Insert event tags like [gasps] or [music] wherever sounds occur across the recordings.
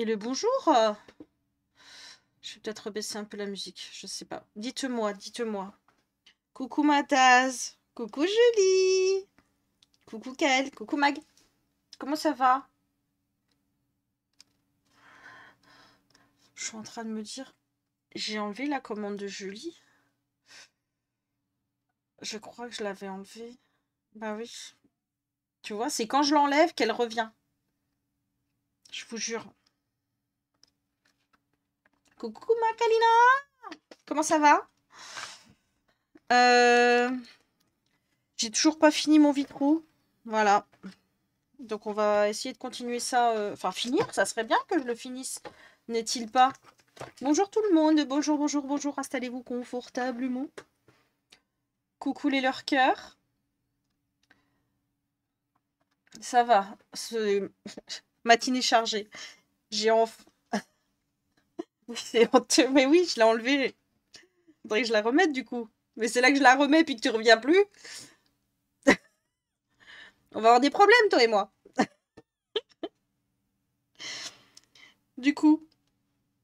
et le bonjour. Je vais peut-être baisser un peu la musique, je ne sais pas. Dites-moi, dites-moi. Coucou Mataz, coucou Julie, coucou Kael, coucou Mag. Comment ça va Je suis en train de me dire, j'ai enlevé la commande de Julie. Je crois que je l'avais enlevée. Bah oui. Tu vois, c'est quand je l'enlève qu'elle revient. Je vous jure. Coucou ma Kalina Comment ça va euh, J'ai toujours pas fini mon vitro. Voilà. Donc on va essayer de continuer ça. Euh, enfin, finir, ça serait bien que je le finisse, n'est-il pas Bonjour tout le monde, bonjour, bonjour, bonjour, installez-vous confortablement. Coucou les leurs cœurs. Ça va, ce... [laughs] matinée chargée. J'ai enfin... C'est [laughs] Mais oui, je l'ai enlevée. Faudrait que je la remette du coup. Mais c'est là que je la remets puis que tu reviens plus. [laughs] On va avoir des problèmes, toi et moi. [laughs] du coup.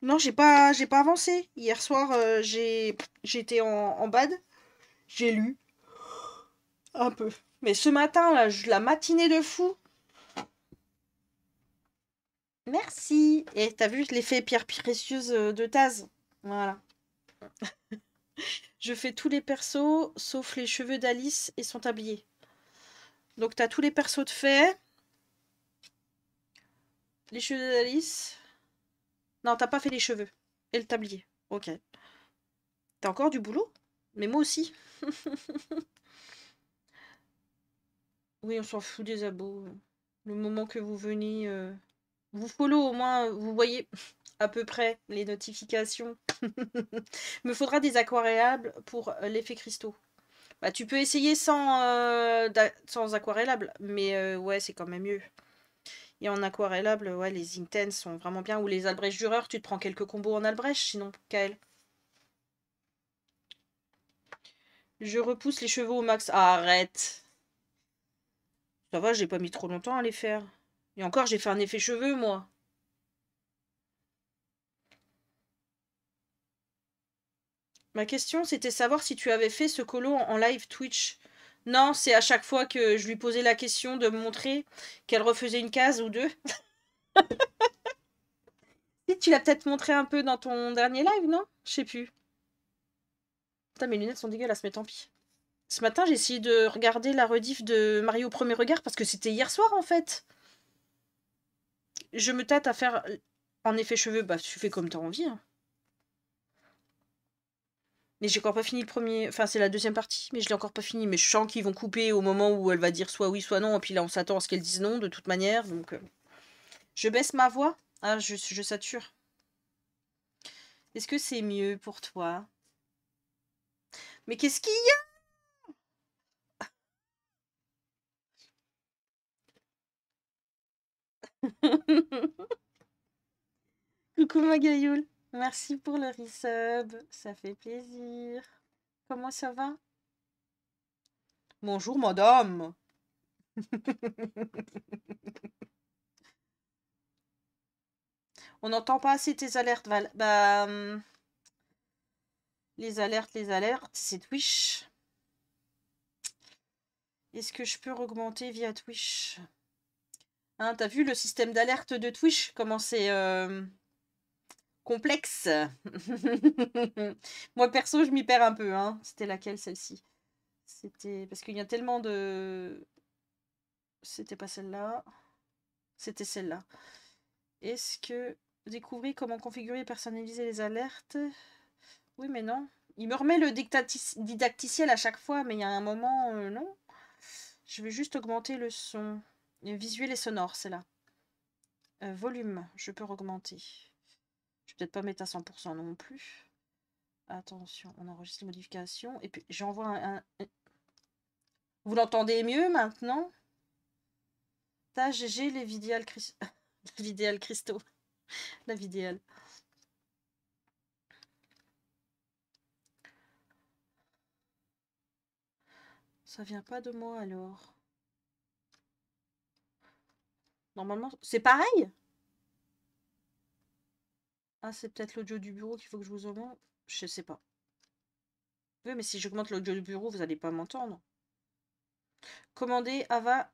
Non, j'ai pas, pas avancé. Hier soir, euh, j'ai, j'étais en, en bad. J'ai lu. Un peu. Mais ce matin, là, la matinée de fou, Merci. Et t'as vu l'effet pierre précieuse euh, de Taz Voilà. je fais tous les persos sauf les cheveux d'Alice et son tablier. Donc t'as tous les persos de fait. Les cheveux d'Alice. Non, t'as pas fait les cheveux. Et le tablier. Ok. T'as encore du boulot Mais moi aussi. [laughs] oui, on s'en fout des abos. Le moment que vous venez... Euh, vous follow au moins, euh, vous voyez à peu près les notifications. [laughs] me faudra des aquarellables pour euh, l'effet cristaux. Bah, tu peux essayer sans, euh, sans aquarellable, mais ouais, c'est quand même mieux. Et en aquarellable, ouais, les intenses sont vraiment bien. Ou les Albrecht Jureur, tu te prends quelques combos en Albrecht, sinon, Kael. Je repousse les chevaux au max. arrête Ça va, j'ai pas mis trop longtemps à les faire. Et encore, j'ai fait un effet cheveux, moi. Ma question, c'était savoir si tu avais fait ce colo en live Twitch. Non, c'est à chaque fois que je lui posais la question de me montrer qu'elle refaisait une case ou deux. [laughs] tu l'as peut-être montré un peu dans ton dernier live, non Je sais plus. Putain, mes lunettes sont dégueulasses, mais tant pis. Ce matin, j'ai essayé de regarder la rediff de Mario au premier regard parce que c'était hier soir en fait je me tâte à faire en euh, effet cheveux. Bah, tu fais comme t'as envie. Hein. Mais j'ai encore pas fini le premier. Enfin, c'est la deuxième partie, mais je l'ai encore pas fini. Mais je sens qu'ils vont couper au moment où elle va dire soit oui, soit non. Et puis là, on s'attend à ce qu'elle dise non, de toute manière. Donc, euh, je baisse ma voix. Ah, je sature. Est-ce que c'est mieux pour toi Mais qu'est-ce qu'il y a [laughs] Coucou Magayoul. Merci pour le resub. Ça fait plaisir. Comment ça va Bonjour madame. On n'entend pas assez tes alertes, bah, hum, les alertes, les alertes, c'est Twitch. Est-ce que je peux augmenter via Twitch Hein, t'as vu le système d'alerte de Twitch, comment c'est euh, complexe [laughs] Moi perso, je m'y perds un peu. Hein. C'était laquelle celle-ci C'était parce qu'il y a tellement de... C'était pas celle-là. C'était celle-là. Est-ce que découvrir comment configurer et personnaliser les alertes Oui, mais non. Il me remet le didacticiel à chaque fois, mais il y a un moment, euh, non. Je vais juste augmenter le son. Visuel et sonore, c'est là. Euh, volume, je peux augmenter. Je vais peut-être pas mettre à 100% non plus. Attention, on enregistre les modifications. Et puis, j'envoie un, Vous l'entendez mieux maintenant Ta GG, les vidéales... [laughs] cristaux [laughs] la vidéale Christo. la Ça vient pas de moi alors. Normalement, c'est pareil Ah, c'est peut-être l'audio du bureau qu'il faut que je vous augmente. Je sais pas. Oui, mais si j'augmente l'audio du bureau, vous n'allez pas m'entendre. Commander Ava...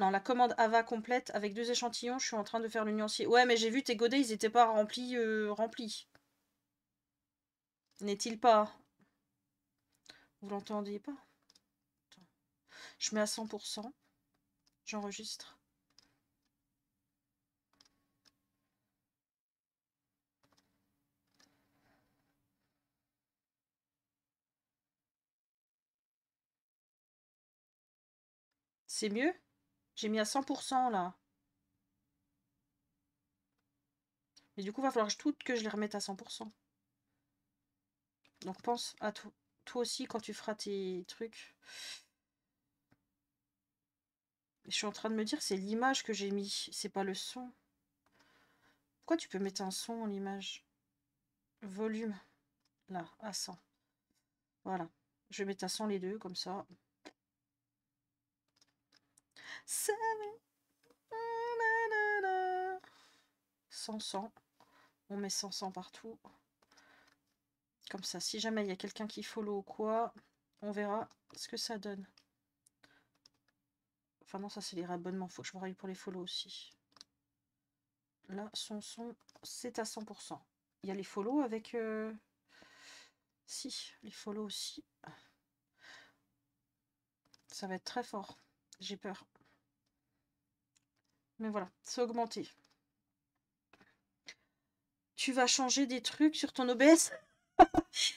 Non, la commande Ava complète avec deux échantillons. Je suis en train de faire le nuancier. Ouais, mais j'ai vu tes godets, ils n'étaient pas remplis. Euh, remplis. N'est-il pas Vous l'entendiez pas Je mets à 100%. J'enregistre. C'est mieux J'ai mis à 100% là. Mais du coup, va falloir je, toutes que je les remette à 100%. Donc pense à toi aussi quand tu feras tes trucs. Je suis en train de me dire, c'est l'image que j'ai mis, c'est pas le son. Pourquoi tu peux mettre un son, l'image Volume, là, à 100. Voilà. Je mets à 100 les deux, comme ça. 500. On met 100 partout. Comme ça, si jamais il y a quelqu'un qui follow ou quoi, on verra ce que ça donne. Enfin non, ça c'est les rabonnements, faut que je me pour les follow aussi. Là, son son, c'est à 100%. Il y a les follow avec... Euh, si, les follow aussi. Ça va être très fort. J'ai peur. Mais voilà, c'est augmenté. Tu vas changer des trucs sur ton OBS [laughs]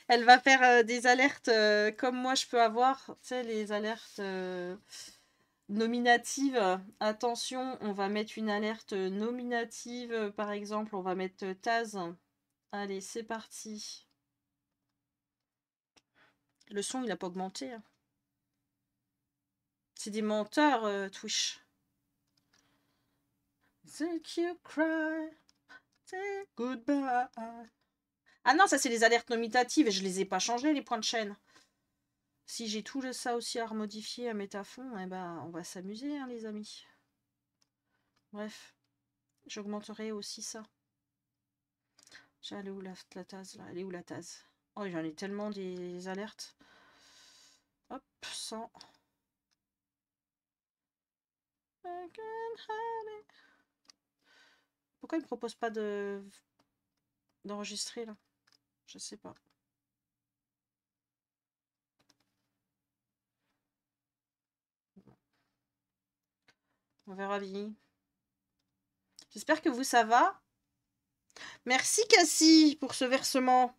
Elle va faire euh, des alertes euh, comme moi je peux avoir, tu sais, les alertes euh, nominatives. Attention, on va mettre une alerte nominative, par exemple, on va mettre Taz. Allez, c'est parti. Le son, il n'a pas augmenté. Hein. C'est des menteurs, Twitch you cry. goodbye. Ah non, ça c'est les alertes nominatives et je les ai pas changées, les points de chaîne. Si j'ai tout ça aussi à remodifier, à mettre à fond, eh ben, on va s'amuser, hein, les amis. Bref, j'augmenterai aussi ça. J'allais où la, tasse là Elle est où la tasse Oh, j'en ai tellement des alertes. Hop, 100. I pourquoi il me propose pas de d'enregistrer là Je sais pas. On verra bien. J'espère que vous ça va. Merci Cassie pour ce versement.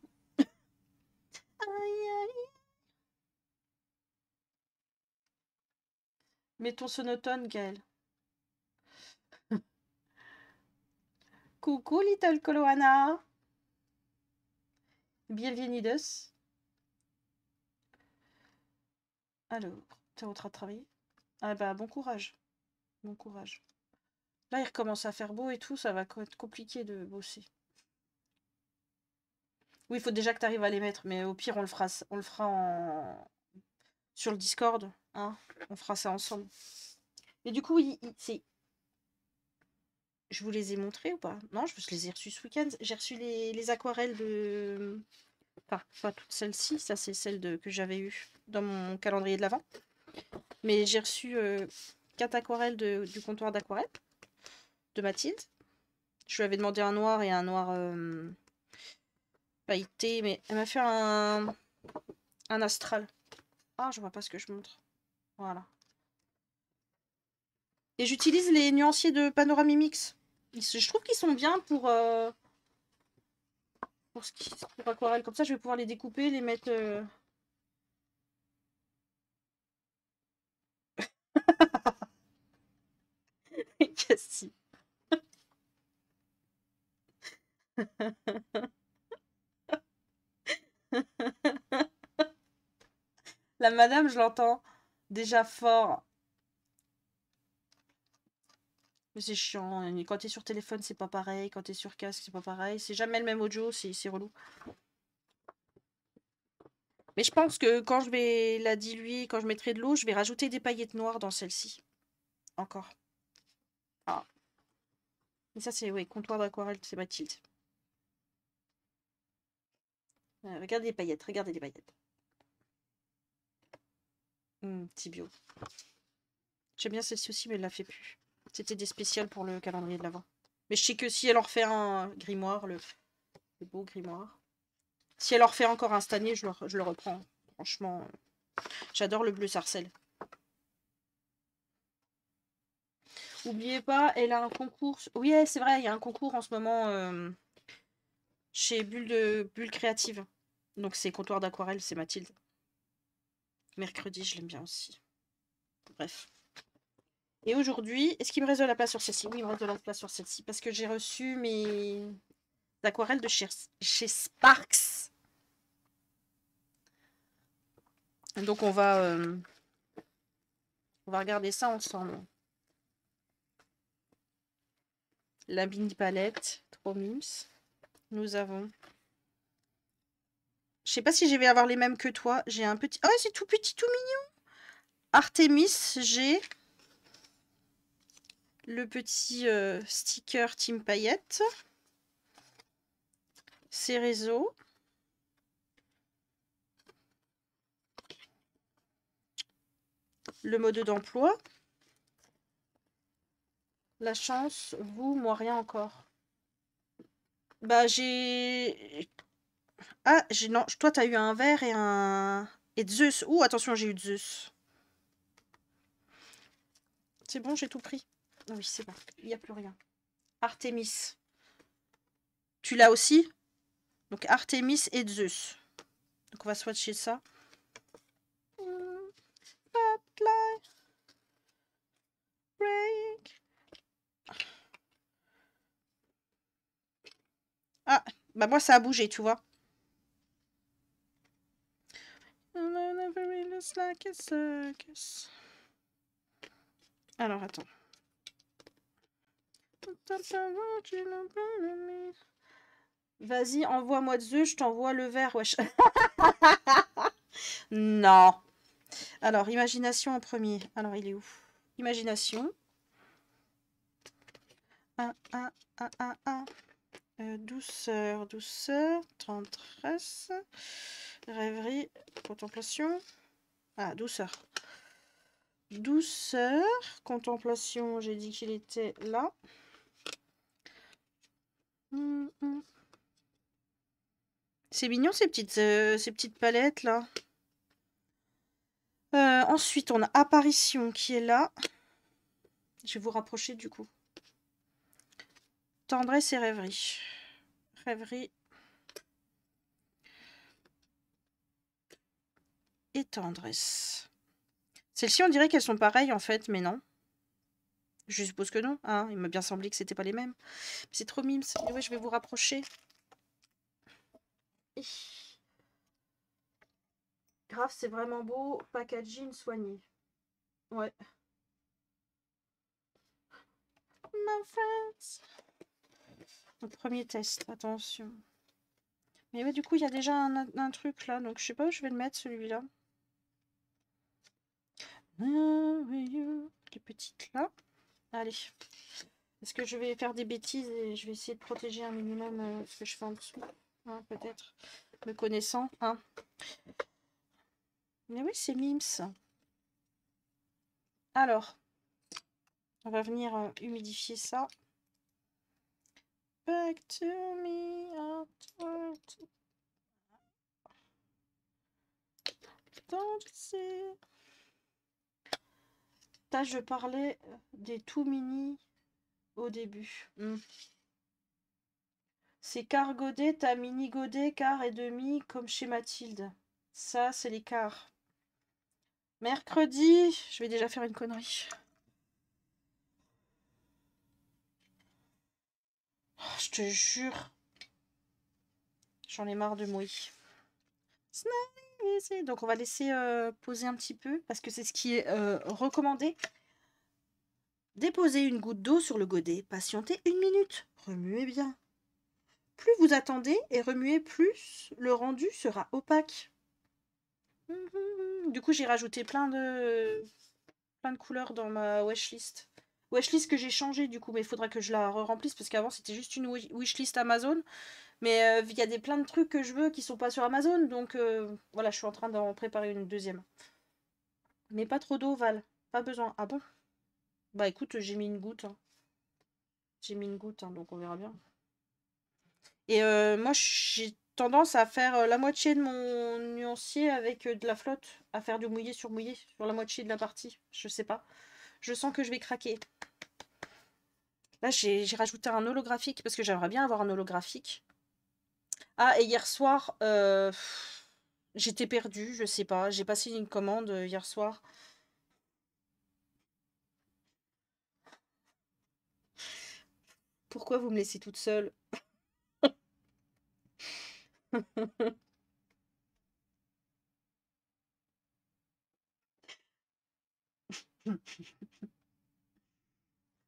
Mettons sonotone, Gaël. Coucou Little Coloana. Bienvenidos. Alors, t'es en train de travailler Ah bah bon courage. Bon courage. Là, il recommence à faire beau et tout, ça va être compliqué de bosser. Oui, il faut déjà que tu arrives à les mettre, mais au pire, on le fera, on le fera en... sur le Discord. Hein on fera ça ensemble. Et du coup, c'est je vous les ai montrés ou pas Non, je les ai reçus ce week-end. J'ai reçu les, aquarelles de... Enfin, pas toutes celles-ci, ça c'est celle de, que j'avais eue dans mon calendrier de l'avant. Mais j'ai reçu euh, quatre aquarelles du comptoir d'aquarelle de Mathilde. Je lui avais demandé un noir et un noir euh, pailleté, mais elle m'a fait un, un astral. Ah, je vois pas ce que je montre. Voilà. Et j'utilise les nuanciers de Mix je trouve qu'ils sont bien pour, euh, pour, ce qui, pour aquarelle. Comme ça, je vais pouvoir les découper, les mettre... Euh. [laughs] Cassie. [laughs] La madame, je l'entends déjà fort. Mais c'est chiant. Hein. quand t'es sur téléphone, c'est pas pareil. Quand t'es sur casque, c'est pas pareil. C'est jamais le même audio, c'est relou. Mais je pense que quand je vais la diluer, quand je mettrai de l'eau, je vais rajouter des paillettes noires dans celle-ci. Encore. Ah. Mais ça, c'est oui, comptoir d'aquarelle, c'est Mathilde. Euh, regardez les paillettes, regardez les paillettes. Hum, petit bio. J'aime bien celle-ci aussi, mais elle la fait plus. C'était des spéciales pour le calendrier de l'avant Mais je sais que si elle en refait un grimoire, le, beau grimoire. Si elle en refait encore un cette année, je le, reprends. Franchement, j'adore le bleu sarcelle. Oubliez pas, elle a un concours. Oui, c'est vrai, il y a un concours en ce moment euh, chez Bulle, de... Bulle Créative. Donc c'est comptoir d'aquarelle, c'est Mathilde. Mercredi, je l'aime bien aussi. Bref. Et aujourd'hui, est-ce qu'il me reste de la place sur celle-ci Oui, il me reste de la place sur celle-ci parce que j'ai reçu mes aquarelles de chez, Sparks. Donc on va, euh, on va regarder ça ensemble. La mini palette, trop Nous avons. Je sais pas si je vais avoir les mêmes que toi. J'ai un petit. Oh, c'est tout petit, tout mignon. Artemis, j'ai le petit euh, sticker Team Paillette, ces réseaux, le mode d'emploi, la chance, vous, moi, rien encore. Bah, j'ai... Ah, j'ai... Non, toi, t'as eu un verre et un... Et Zeus. Ouh, attention, j'ai eu Zeus. C'est bon, j'ai tout pris. Oui, c'est bon. Il n'y a plus rien. Artemis. Tu l'as aussi Donc Artemis et Zeus. Donc on va swatcher ça. Ah, bah moi ça a bougé, tu vois. Alors attends. Vas-y, envoie-moi de dessus, je t'envoie le verre, wesh. [laughs] non. Alors, imagination en premier. Alors, il est où Imagination. 1, 1, euh, douceur, douceur, tendresse, rêverie, contemplation. Ah, douceur. Douceur, contemplation, j'ai dit qu'il était là. C'est mignon ces petites, euh, ces petites palettes là. Euh, ensuite, on a Apparition qui est là. Je vais vous rapprocher du coup. Tendresse et rêverie. Rêverie. Et tendresse. Celles-ci, on dirait qu'elles sont pareilles en fait, mais non. Je suppose que non. Hein Il m'a bien semblé que c'était pas les mêmes. C'est trop mime. je vais vous rapprocher. Grave, c'est vraiment beau. Packaging soigné. Ouais. Mon friends. premier test, attention. Mais du coup, il y a déjà un, truc là. Donc, je sais pas où je vais le mettre, celui-là. Les petites là. Allez. Est-ce que je vais faire des bêtises et je vais essayer de protéger un minimum euh, ce que je fais en dessous hein, Peut-être, me connaissant. Hein. Mais oui, c'est Mims. Alors, on va venir euh, humidifier ça. Back to me. Don't je parlais euh, des tout mini au début. Hmm. C'est quart godet, t'as mini godet, quart et demi, comme chez Mathilde. Ça, c'est l'écart Mercredi, je vais déjà faire une connerie. Oh, je te jure. J'en ai marre de mouiller. Donc on va laisser poser un petit peu parce que c'est ce qui est recommandé. Déposez une goutte d'eau sur le godet, patientez une minute, remuez bien. Plus vous attendez et remuez plus, le rendu sera opaque. Mmh, mmh, mmh. Du coup, j'ai rajouté plein de plein de couleurs dans ma wishlist. Wishlist que j'ai changé du coup, mais il faudra que je la remplisse parce qu'avant c'était juste une wishlist Amazon. Mais euh, il y a des, plein de trucs que je veux qui sont pas sur Amazon. Donc euh, voilà, je suis en train d'en préparer une deuxième. Mais pas trop d'eau, Val. Pas besoin. Ah bon Bah écoute, j'ai mis une goutte. Hein. J'ai mis une goutte, hein, donc on verra bien. Et euh, moi, j'ai tendance à faire la moitié de mon nuancier avec de la flotte. À faire du mouillé sur mouillé, sur la moitié de la partie. Je sais pas. Je sens que je vais craquer. Là, j'ai rajouté un holographique parce que j'aimerais bien avoir un holographique. Ah, et hier soir, euh, j'étais perdue, je sais pas. J'ai passé une commande euh, hier soir. Pourquoi vous me laissez toute seule [laughs]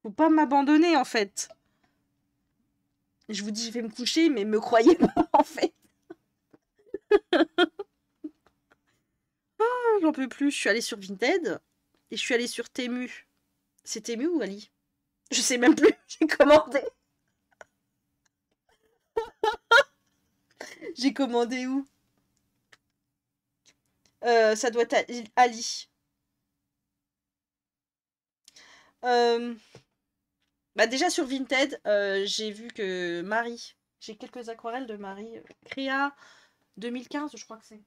Faut pas m'abandonner en fait je vous dis, je vais me coucher, mais me croyez pas, [laughs] en fait. [laughs] Ah, j'en peux plus. Je suis allée sur Vinted et je suis allée sur Temu. C'est Temu ou Ali Je sais même plus. [laughs] J'ai commandé. J'ai commandé où euh, Ça doit être Ali. Euh... Bah déjà sur Vinted, euh, j'ai vu que Marie, j'ai quelques aquarelles de Marie euh, Cria 2015, je crois que c'est.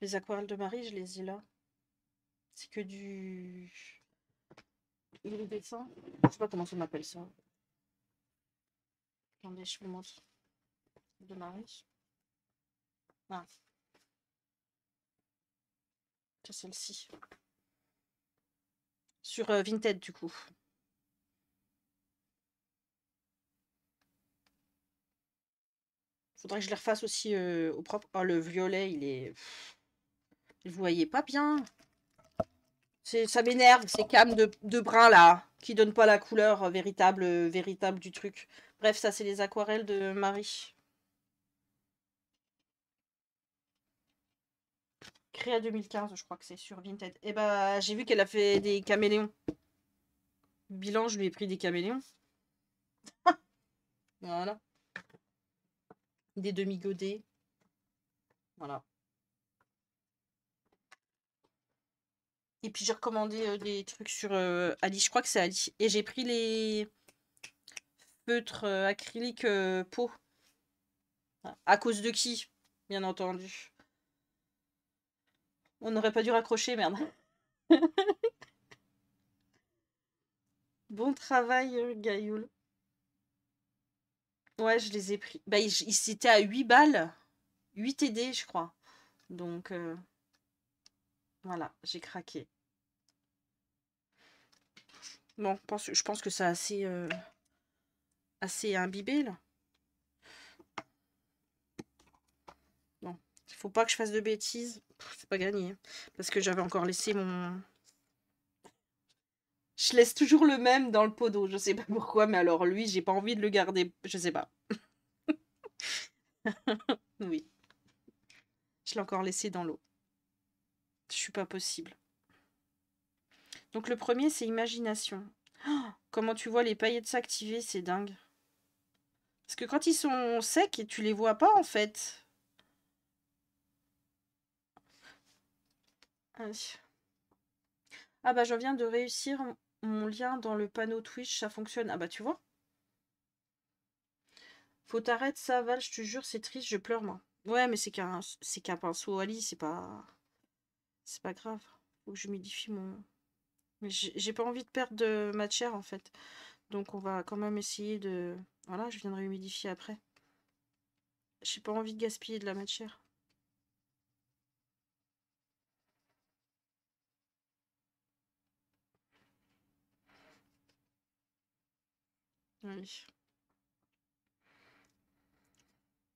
Les aquarelles de Marie, je les ai là. C'est que du iridescent. Je sais pas comment ça m'appelle ça. Attendez, je vous montre. De Marie. Ah. C'est celle-ci. Sur Vinted, du coup. Faudrait que je les refasse aussi au propre. Oh, le violet, il est... Vous voyez pas bien. Ça m'énerve, ces cames de, de, brun, là, qui donnent pas la couleur euh, véritable, euh, véritable du truc. Bref, ça, c'est les aquarelles de Marie. Créa 2015, je crois que c'est sur Vinted. Et eh bah, j'ai vu qu'elle a fait des caméléons. Bilan, je lui ai pris des caméléons. [laughs] voilà. Des demi-godets. Voilà. Et puis j'ai recommandé euh, des trucs sur euh, Ali, je crois que c'est Ali. Et j'ai pris les feutres euh, acryliques peau. À cause de qui, bien entendu. On n'aurait pas dû raccrocher, merde. [laughs] bon travail, Gayoul. Ouais, je les ai pris. Bah, ils à 8 balles. 8 TD, je crois. Donc, euh, voilà, j'ai craqué. Bon, je pense que c'est assez, euh, assez imbibé, là. Il faut pas que je fasse de bêtises. C'est pas gagné. Hein. Parce que j'avais encore laissé mon... Je laisse toujours le même dans le pot d'eau. Je sais pas [laughs] pourquoi, mais alors lui, j'ai pas envie de le garder. Je sais pas. [laughs] oui. Je l'ai encore laissé dans l'eau. Je suis pas possible. Donc le premier, c'est imagination. Oh, comment tu vois les paillettes s'activer, c'est dingue. Parce que quand ils sont secs, tu les vois pas en fait. Ah bah je viens de réussir mon lien dans le panneau Twitch, ça fonctionne. Ah bah tu vois. Faut t'arrêter ça, Val, je te jure, c'est triste, je pleure moi. Ouais, mais c'est qu'un c'est qu'un pinceau Ali, c'est pas. C'est pas grave. Faut que je mon. Mais j'ai pas envie de perdre de matière en fait. Donc on va quand même essayer de. Voilà, je viendrai humidifier après. J'ai pas envie de gaspiller de la matière.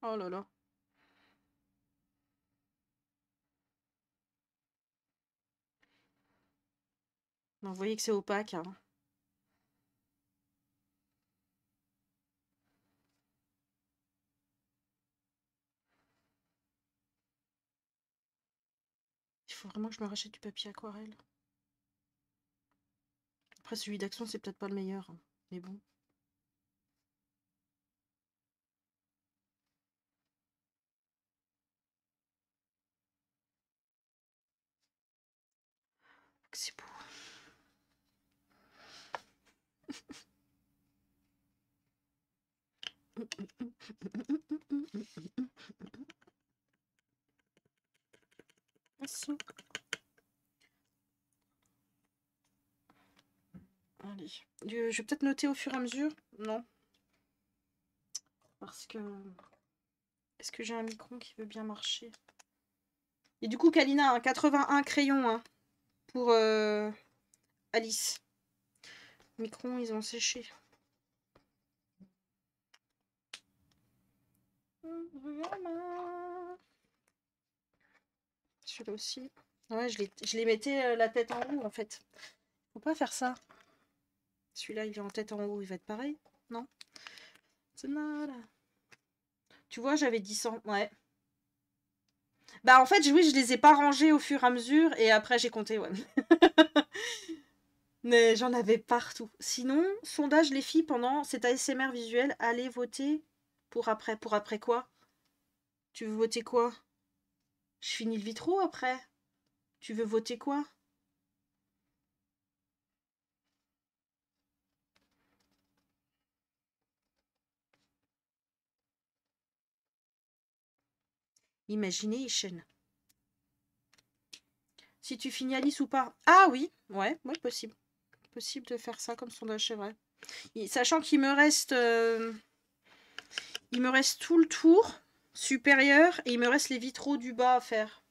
Oh là là. vous voyez que c'est opaque. Hein. Il faut vraiment que je me rachète du papier aquarelle. Après, celui d'action, c'est peut-être pas le meilleur. Hein. Mais bon. c'est beau. Je vais peut-être noter au fur et à mesure. Non. Parce que... Est-ce que j'ai un micron qui veut bien marcher Et du coup, Kalina, un 81 crayon Hein pour euh, Alice. Micron, ils ont séché. Celui-là aussi. Ouais, je les, je les mettais euh, la tête en haut, en fait. Faut pas faire ça. Celui-là, il est en tête en haut, il va être pareil. Non Tu vois, j'avais 10 ans. Ouais. Bah en fait, oui, je les ai pas rangés au fur et à mesure et après j'ai compté, ouais. [laughs] Mais j'en avais partout. Sinon, sondage les filles pendant cet ASMR visuel, allez voter pour après. Pour après quoi Tu veux voter quoi Je finis le vitro après. Tu veux voter quoi Imagination. Si tu finalises ou pas. Ah oui, ouais, ouais, possible. Possible de faire ça comme sondage, c'est vrai. sachant qu'il me reste... Euh, il me reste tout le tour supérieur et il me reste les vitraux du bas à faire.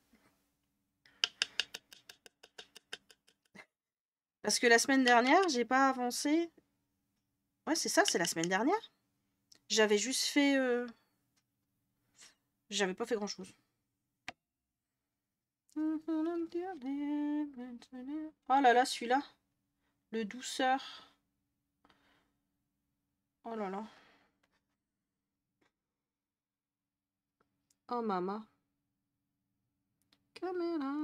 Parce que la semaine dernière, j'ai pas avancé. Ouais, c'est ça, c'est la semaine dernière. J'avais juste fait... Euh, j'avais pas fait grand chose. Oh là là, celui-là. Le douceur. Oh là là. Oh maman. Caméra.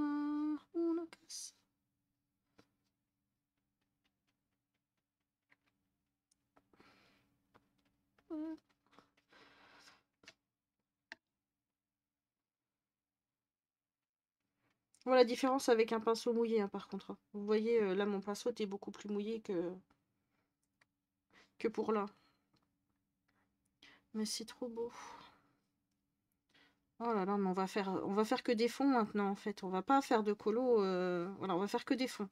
voilà la différence avec un pinceau mouillé, hein, par contre. Hein. Vous voyez, euh, là, mon pinceau était beaucoup plus mouillé que, que pour là. Mais c'est trop beau. Oh là là, mais on va faire, on va faire que des fonds maintenant, en fait. On va pas faire de colo. Euh, voilà, on va faire que des fonds.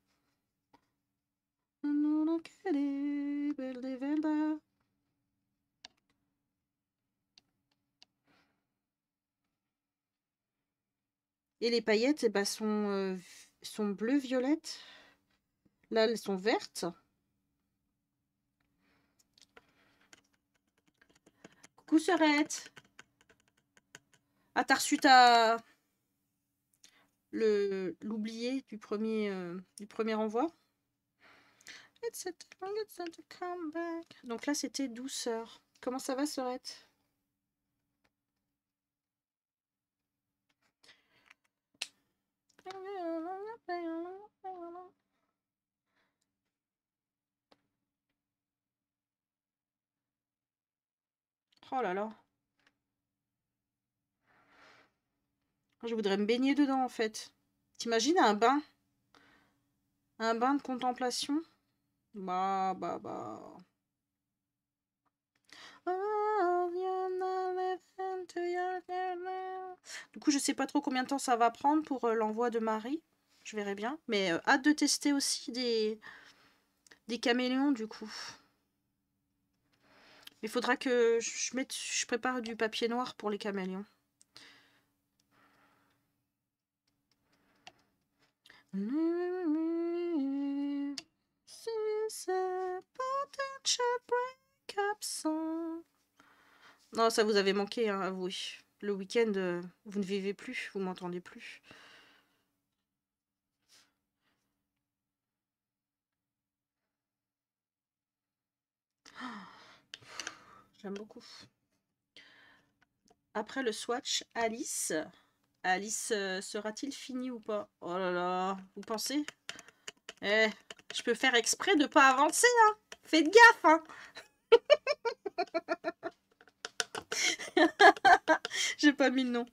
Et les paillettes, eh ben, sont, euh, sont bleu-violette. Là, elles sont vertes. Coucou, Serette Ah, t'as reçu ta... l'oublié du premier euh, du premier envoi Donc là, c'était douceur. Comment ça va, Serette Oh là là. Je voudrais me baigner dedans en fait. T'imagines un bain Un bain de contemplation Bah bah bah. Du coup, je sais pas trop combien de temps ça va prendre pour l'envoi de Marie. Je verrai bien. Mais hâte de tester aussi des, des caméléons, du coup. Il faudra que je, mette, je prépare du papier noir pour les caméléons absent. Non, ça vous avait manqué, hein, avouez. Le week-end, euh, vous ne vivez plus, vous m'entendez plus. [gasps] J'aime beaucoup. Après le swatch, Alice. Alice euh, sera-t-il fini ou pas Oh là là, vous pensez Eh, je peux faire exprès de pas avancer, hein Faites gaffe, hein [laughs] J'ai pas mis le nom.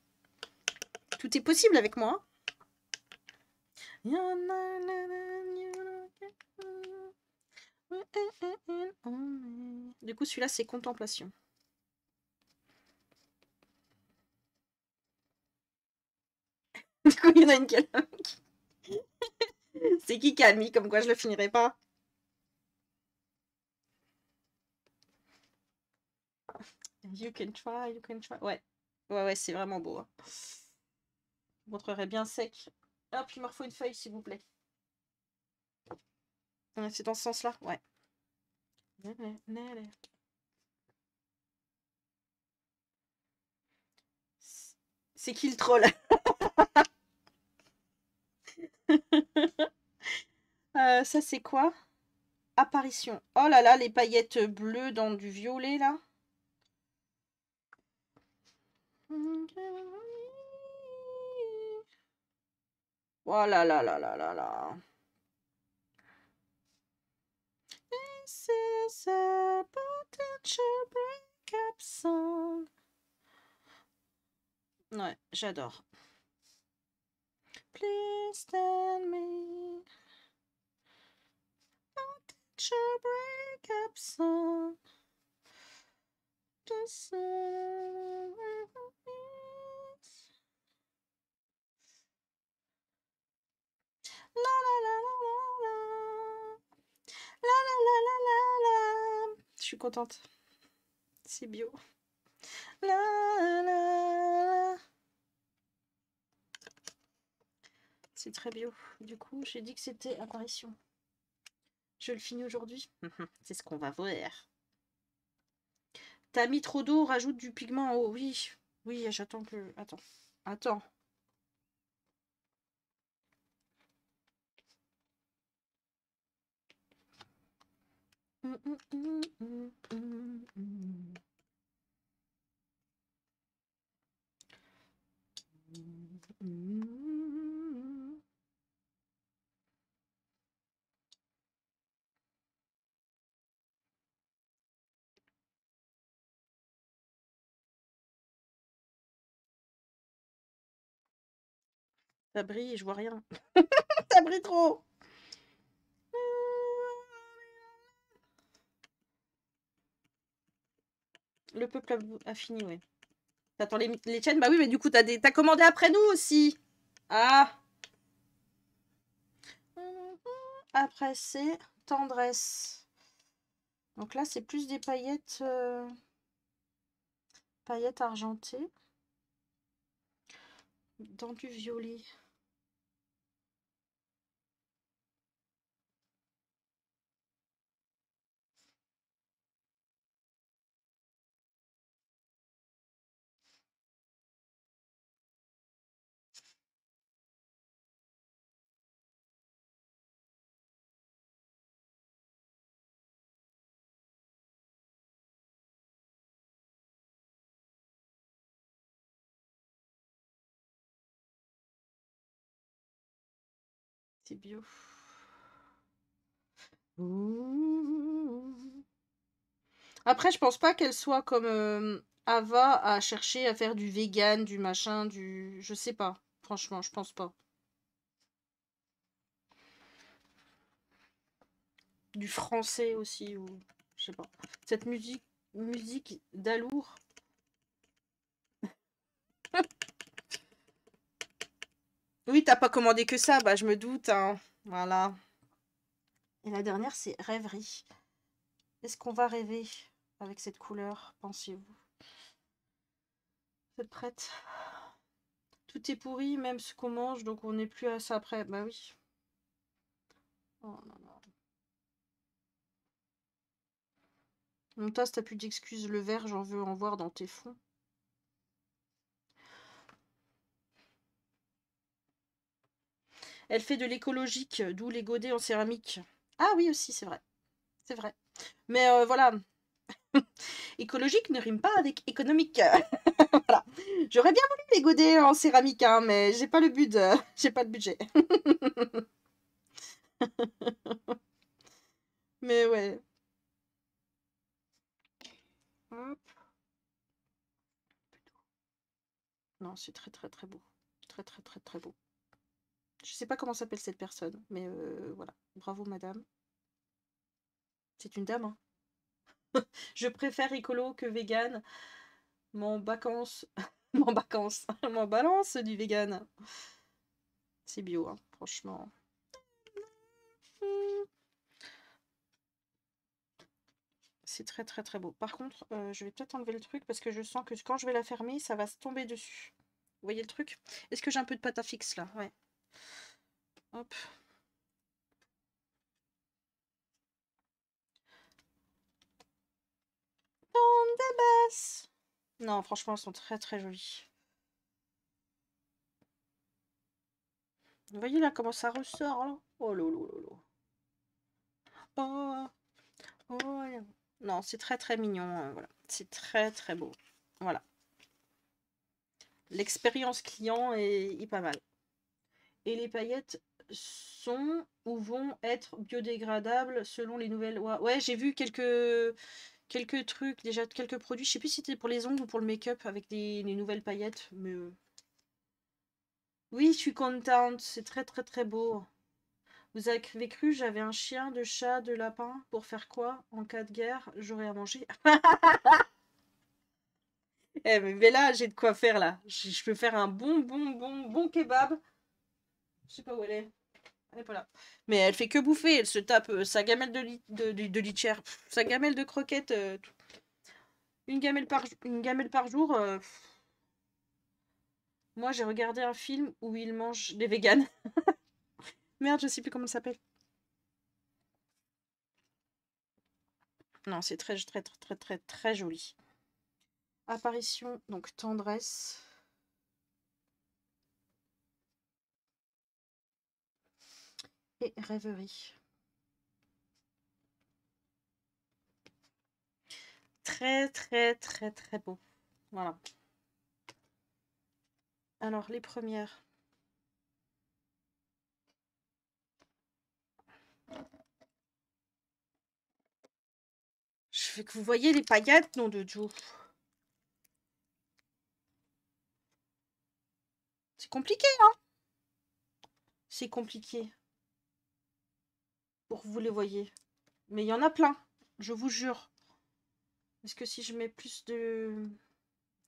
Tout est possible avec moi. Hein. Du coup, celui-là, c'est contemplation. [laughs] Du coup, il y en a une [laughs] C'est qui qui a mis comme quoi je le finirai pas You can try, you can try. Ouais, ouais, ouais, c'est vraiment beau. Hein. Je vous montrerai bien sec. Hop, il me refaut une feuille, s'il vous plaît. C'est dans ce sens-là Ouais. C'est qui le troll [laughs] euh, Ça, c'est quoi Apparition. Oh là là, les paillettes bleues dans du violet, là. Voilà, oh là là là là là. This is a potential breakup song. Ouais, j'adore. Please tell me. Potential breakup song. Just contente. C'est bio. C'est très bio. Du coup, j'ai dit que c'était apparition. Je le finis aujourd'hui. [laughs] C'est ce qu'on va voir. T'as mis trop d'eau, rajoute du pigment en haut. Oui, oui, j'attends que... Attends, attends. Ça brille, je vois rien. [laughs] Ça brille trop. Le peuple a fini, oui. T'attends les, les chaînes Bah oui, mais du coup, t'as des... As commandé après nous aussi Ah Après, c'est tendresse. Donc là, c'est plus des paillettes... Euh, paillettes argentées. Dans du violet. bio. Après, je pense pas qu'elle soit comme euh, Ava à chercher à faire du vegan, du machin, du. Je sais pas. Franchement, je pense pas. Du français aussi, ou. Je sais pas. Cette musique, musique d'alour. [laughs] Oui, t'as pas commandé que ça, bah je me doute. Hein. Voilà. Et la dernière, c'est rêverie. Est-ce qu'on va rêver avec cette couleur, pensez-vous Vous êtes prête Tout est pourri, même ce qu'on mange, donc on n'est plus à ça après. Bah oui. Oh non, Non, toi, t'as plus d'excuses, le vert, j'en veux en voir dans tes fonds. Elle fait de l'écologique, euh, d'où les godets en céramique. Ah oui, aussi, c'est vrai. C'est vrai. Mais euh, voilà. [laughs] écologique ne rime pas avec économique. [laughs] J'aurais bien voulu les godets en céramique, hein, mais j'ai pas le but. Euh, [laughs] j'ai pas le budget. mais ouais. Non, c'est très très très beau. Très très très très beau. Je sais pas comment s'appelle cette personne, mais euh, voilà. Bravo, madame. C'est une dame. Hein. [laughs] je préfère écolo que vegan. Mon vacances. [laughs] Mon vacances. [laughs] Mon balance du vegan. C'est bio, hein, franchement. C'est très très très beau. Par contre, euh, je vais peut-être enlever le truc parce que je sens que quand je vais la fermer, ça va se tomber dessus. Vous voyez le truc Est-ce que j'ai un peu de pâte à fixe là Ouais. Non, franchement, elles sont très très jolies. Vous voyez là comment ça ressort Oh lolo lolo. Oh. oh non, c'est très très mignon. Hein, c'est très très beau. Voilà. L'expérience client est, est pas mal. Et les paillettes sont ou vont être biodégradables selon les nouvelles lois. Ouais, j'ai vu quelques, quelques trucs, déjà quelques produits. Je sais plus si c'était pour les ongles ou pour le make-up avec des, nouvelles paillettes, mais... Euh. Oui, je suis contente. C'est très très très beau. Vous avez cru j'avais un chien, de chat, de lapin pour faire quoi en cas de guerre J'aurais à manger. [laughs] Eh, mais là, j'ai de quoi faire là. Je peux faire un bon bon bon bon kebab. Je sais pas où elle est voilà. Mais elle fait que bouffer, elle se tape euh, sa gamelle de, li de, de, sa gamelle de croquettes, euh, une, gamelle par, une gamelle par jour. Euh, Moi, j'ai regardé un film où il mange des véganes. [laughs] Merde, je sais plus comment ça s'appelle. Non, c'est très, très, très, très, très, très joli. Apparition, donc tendresse. rêverie. très très très très beau. Voilà. Alors les premières. Je veux que vous voyez les paillettes, Non de Dieu. C'est compliqué, hein C'est compliqué pour vous les voyez. Mais il y en a plein, je vous jure. Est-ce que si je mets plus de...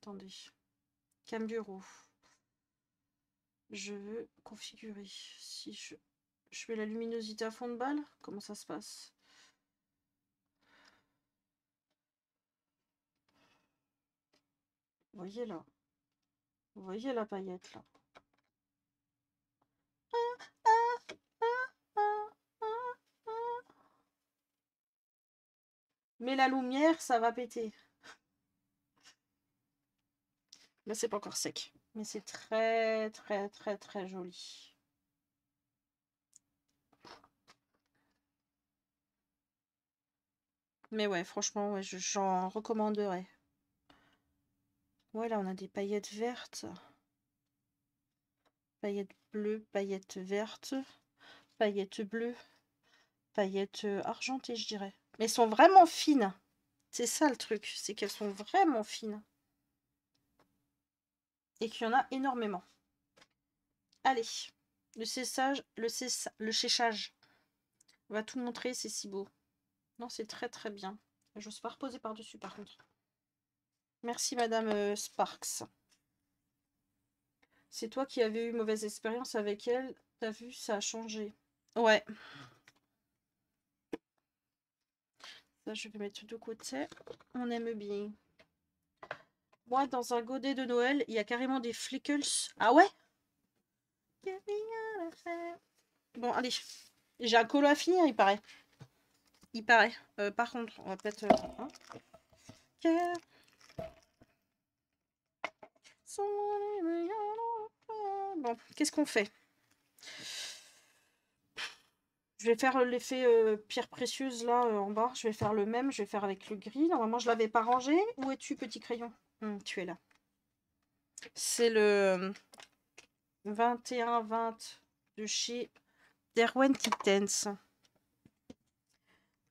Attendez. Camburo. Je veux configurer. Si je... je mets la luminosité à fond de balle, comment ça se passe Vous voyez là. Vous voyez la paillette là. Ah, Mais la lumière, ça va péter. Là, c'est pas encore sec. Mais c'est très, très, très, très joli. Mais ouais, franchement, j'en recommanderais. Voilà, on a des paillettes vertes. Paillettes bleues, paillettes vertes, paillettes bleues paillettes euh, argentées, je dirais. Mais elles sont vraiment fines. C'est ça le truc, c'est qu'elles sont vraiment fines. Et qu'il y en a énormément. Allez, le séchage, le, le séchage. On va tout montrer, c'est si beau. Non, c'est très très bien. Je n'ose pas reposer par-dessus par contre. Merci Madame euh, Sparks. C'est toi qui avais eu mauvaise expérience avec elle. T'as vu, ça a changé. Ouais. je vais mettre de côté. On aime bien. Moi, dans un godet de Noël, il y a carrément des flickles. Ah ouais Bon, allez. J'ai un colo à finir, il paraît. Il paraît. Euh, par contre, on va peut-être... Euh, hein. Bon, qu'est-ce qu'on fait je vais faire euh, l'effet euh, pierre précieuse là euh, en bas. Je vais faire le même. Je vais faire avec le gris. Normalement, je l'avais pas rangé. Où es-tu, petit crayon hmm, Tu es là. C'est le 21-20 hmm, de chez Derwen Kittens.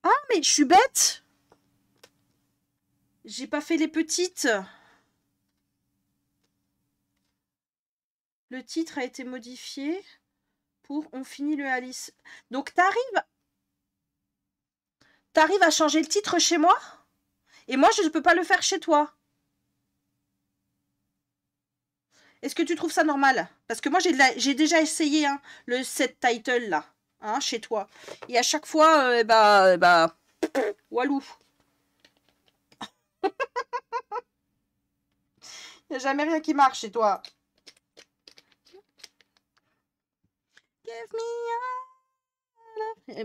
Ah, mais je suis bête J'ai pas fait les petites. Le titre a été modifié on finit le Alice. Donc t'arrives T'arrives à changer le titre chez moi Et moi, je ne peux pas le faire chez toi. Est-ce que tu trouves ça normal Parce que moi, j'ai déjà essayé hein, le set title, là, hein, chez toi. Et à chaque fois, bah, bah, walou. Il [laughs] n'y a jamais rien qui marche chez toi.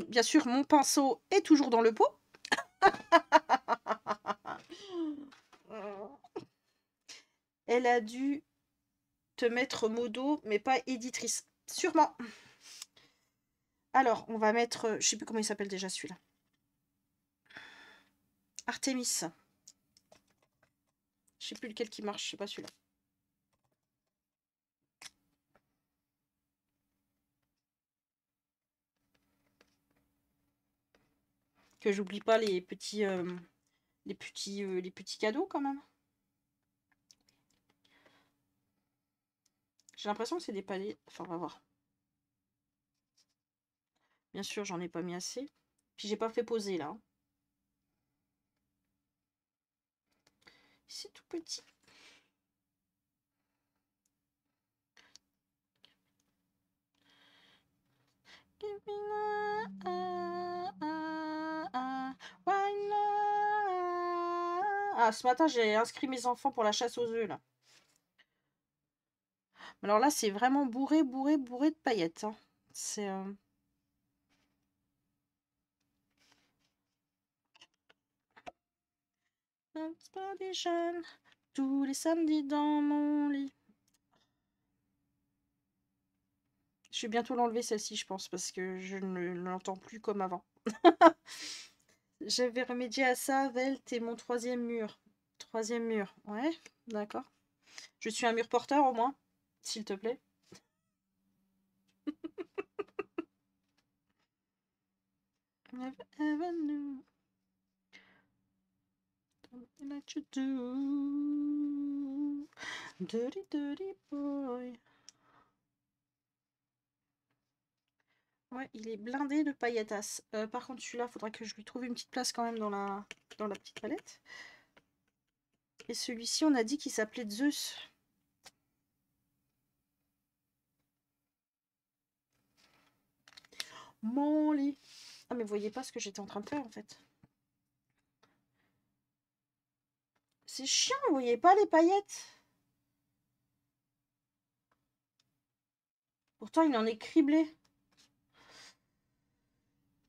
Bien sûr, mon pinceau est toujours dans le pot. [laughs] Elle a dû te mettre modo, mais pas éditrice. Sûrement. Alors, on va mettre... Euh, je sais plus comment il s'appelle déjà celui-là. Artemis. Je sais plus lequel qui marche, je sais pas celui-là. que j'oublie pas les petits, euh, les, petits, euh, les petits cadeaux quand même. J'ai l'impression que c'est des palais. Enfin, on va voir. Bien sûr, j'en ai pas mis assez. Puis j'ai pas fait poser là. C'est tout petit. ah, ce matin, j'ai inscrit mes enfants pour la chasse aux œufs, là. Alors là, c'est vraiment bourré, bourré, bourré de paillettes. Hein. C'est... Euh, tous les samedis dans mon lit. Je vais bientôt l'enlever celle-ci, je pense, parce que je ne l'entends plus comme avant. [laughs] J'avais remédier à ça, Velt et mon troisième mur. Troisième mur, ouais, d'accord. Je suis un mur porteur au moins, s'il te plaît. [laughs] boy. Ouais, il est blindé de paillettes euh, par contre, celui-là, il faudra que je lui trouve une petite place quand même dans la, dans la petite palette. Et celui-ci, on a dit qu'il s'appelait Zeus. Mon lit. Ah, mais vous voyez pas ce que j'étais en train de faire, en fait. C'est chiant, vous voyez pas les paillettes Pourtant, il en est criblé.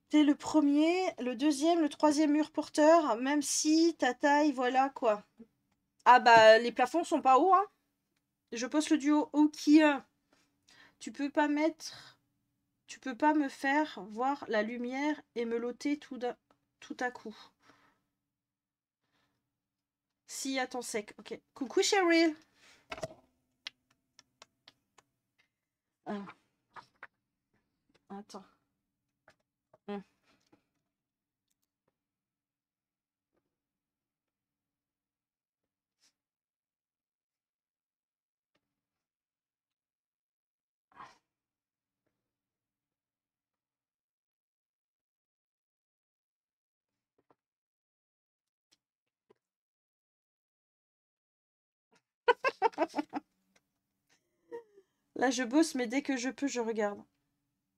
T'es le premier, le deuxième, le troisième mur porteur, même si ta taille, voilà quoi. Ah bah les plafonds sont pas hauts, hein. Je pose le duo Ok. Tu peux pas mettre. Tu peux pas me faire voir la lumière et me loter tout, tout à coup. Si, attends sec. Ok. Coucou Cheryl. Ah. Attends. Là, je bosse, mais dès que je peux, je regarde.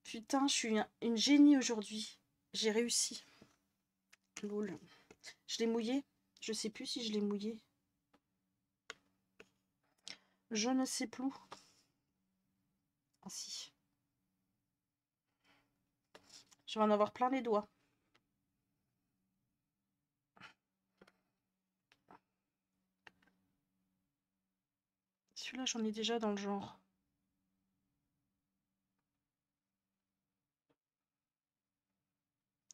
Putain, je suis une génie aujourd'hui. J'ai réussi. Je l'ai mouillé Je sais plus si je l'ai mouillé. Je ne sais plus. Ah si. Je vais en avoir plein les doigts. là j'en ai déjà dans le genre.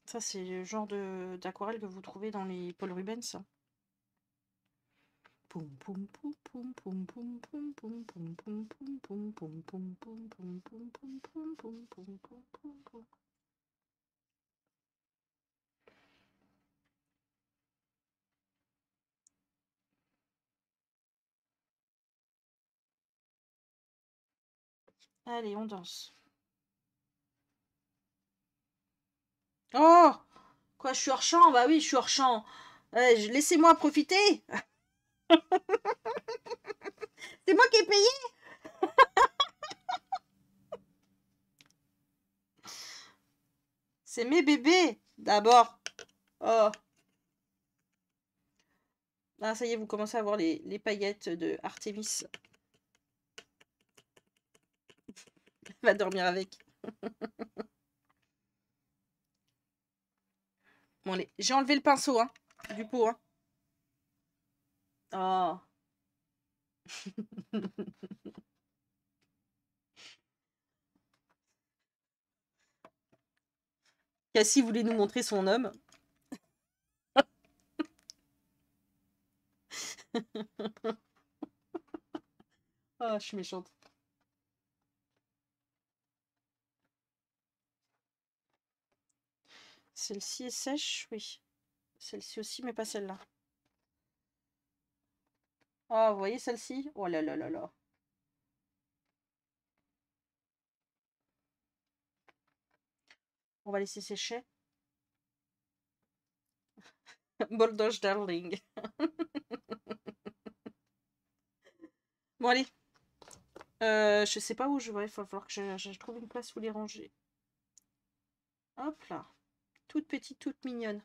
Ça, c'est le genre d'aquarelle que vous trouvez dans les Paul Rubens. Allez, on danse. Oh Quoi, je suis hors champ Bah oui, je suis hors champ. Euh, laissez-moi profiter [laughs] C'est moi qui ai payé C'est mes bébés, d'abord. Oh ah, ça y est, vous commencez à voir les, les paillettes de Artemis. va dormir avec. [laughs] bon, allez, j'ai enlevé le pinceau, hein, du pot, hein. Oh. [laughs] Cassie voulait nous montrer son homme. [laughs] oh, je suis méchante. Celle-ci est sèche, oui. Celle-ci aussi, mais pas celle-là. oh, vous voyez celle-ci Oh là là là là. On va laisser sécher. [laughs] Bordeaux Darling. [laughs] bon, allez. Euh, je sais pas où je vais. Il va falloir que je, trouve une place où les ranger. Hop là petite, toute mignonne.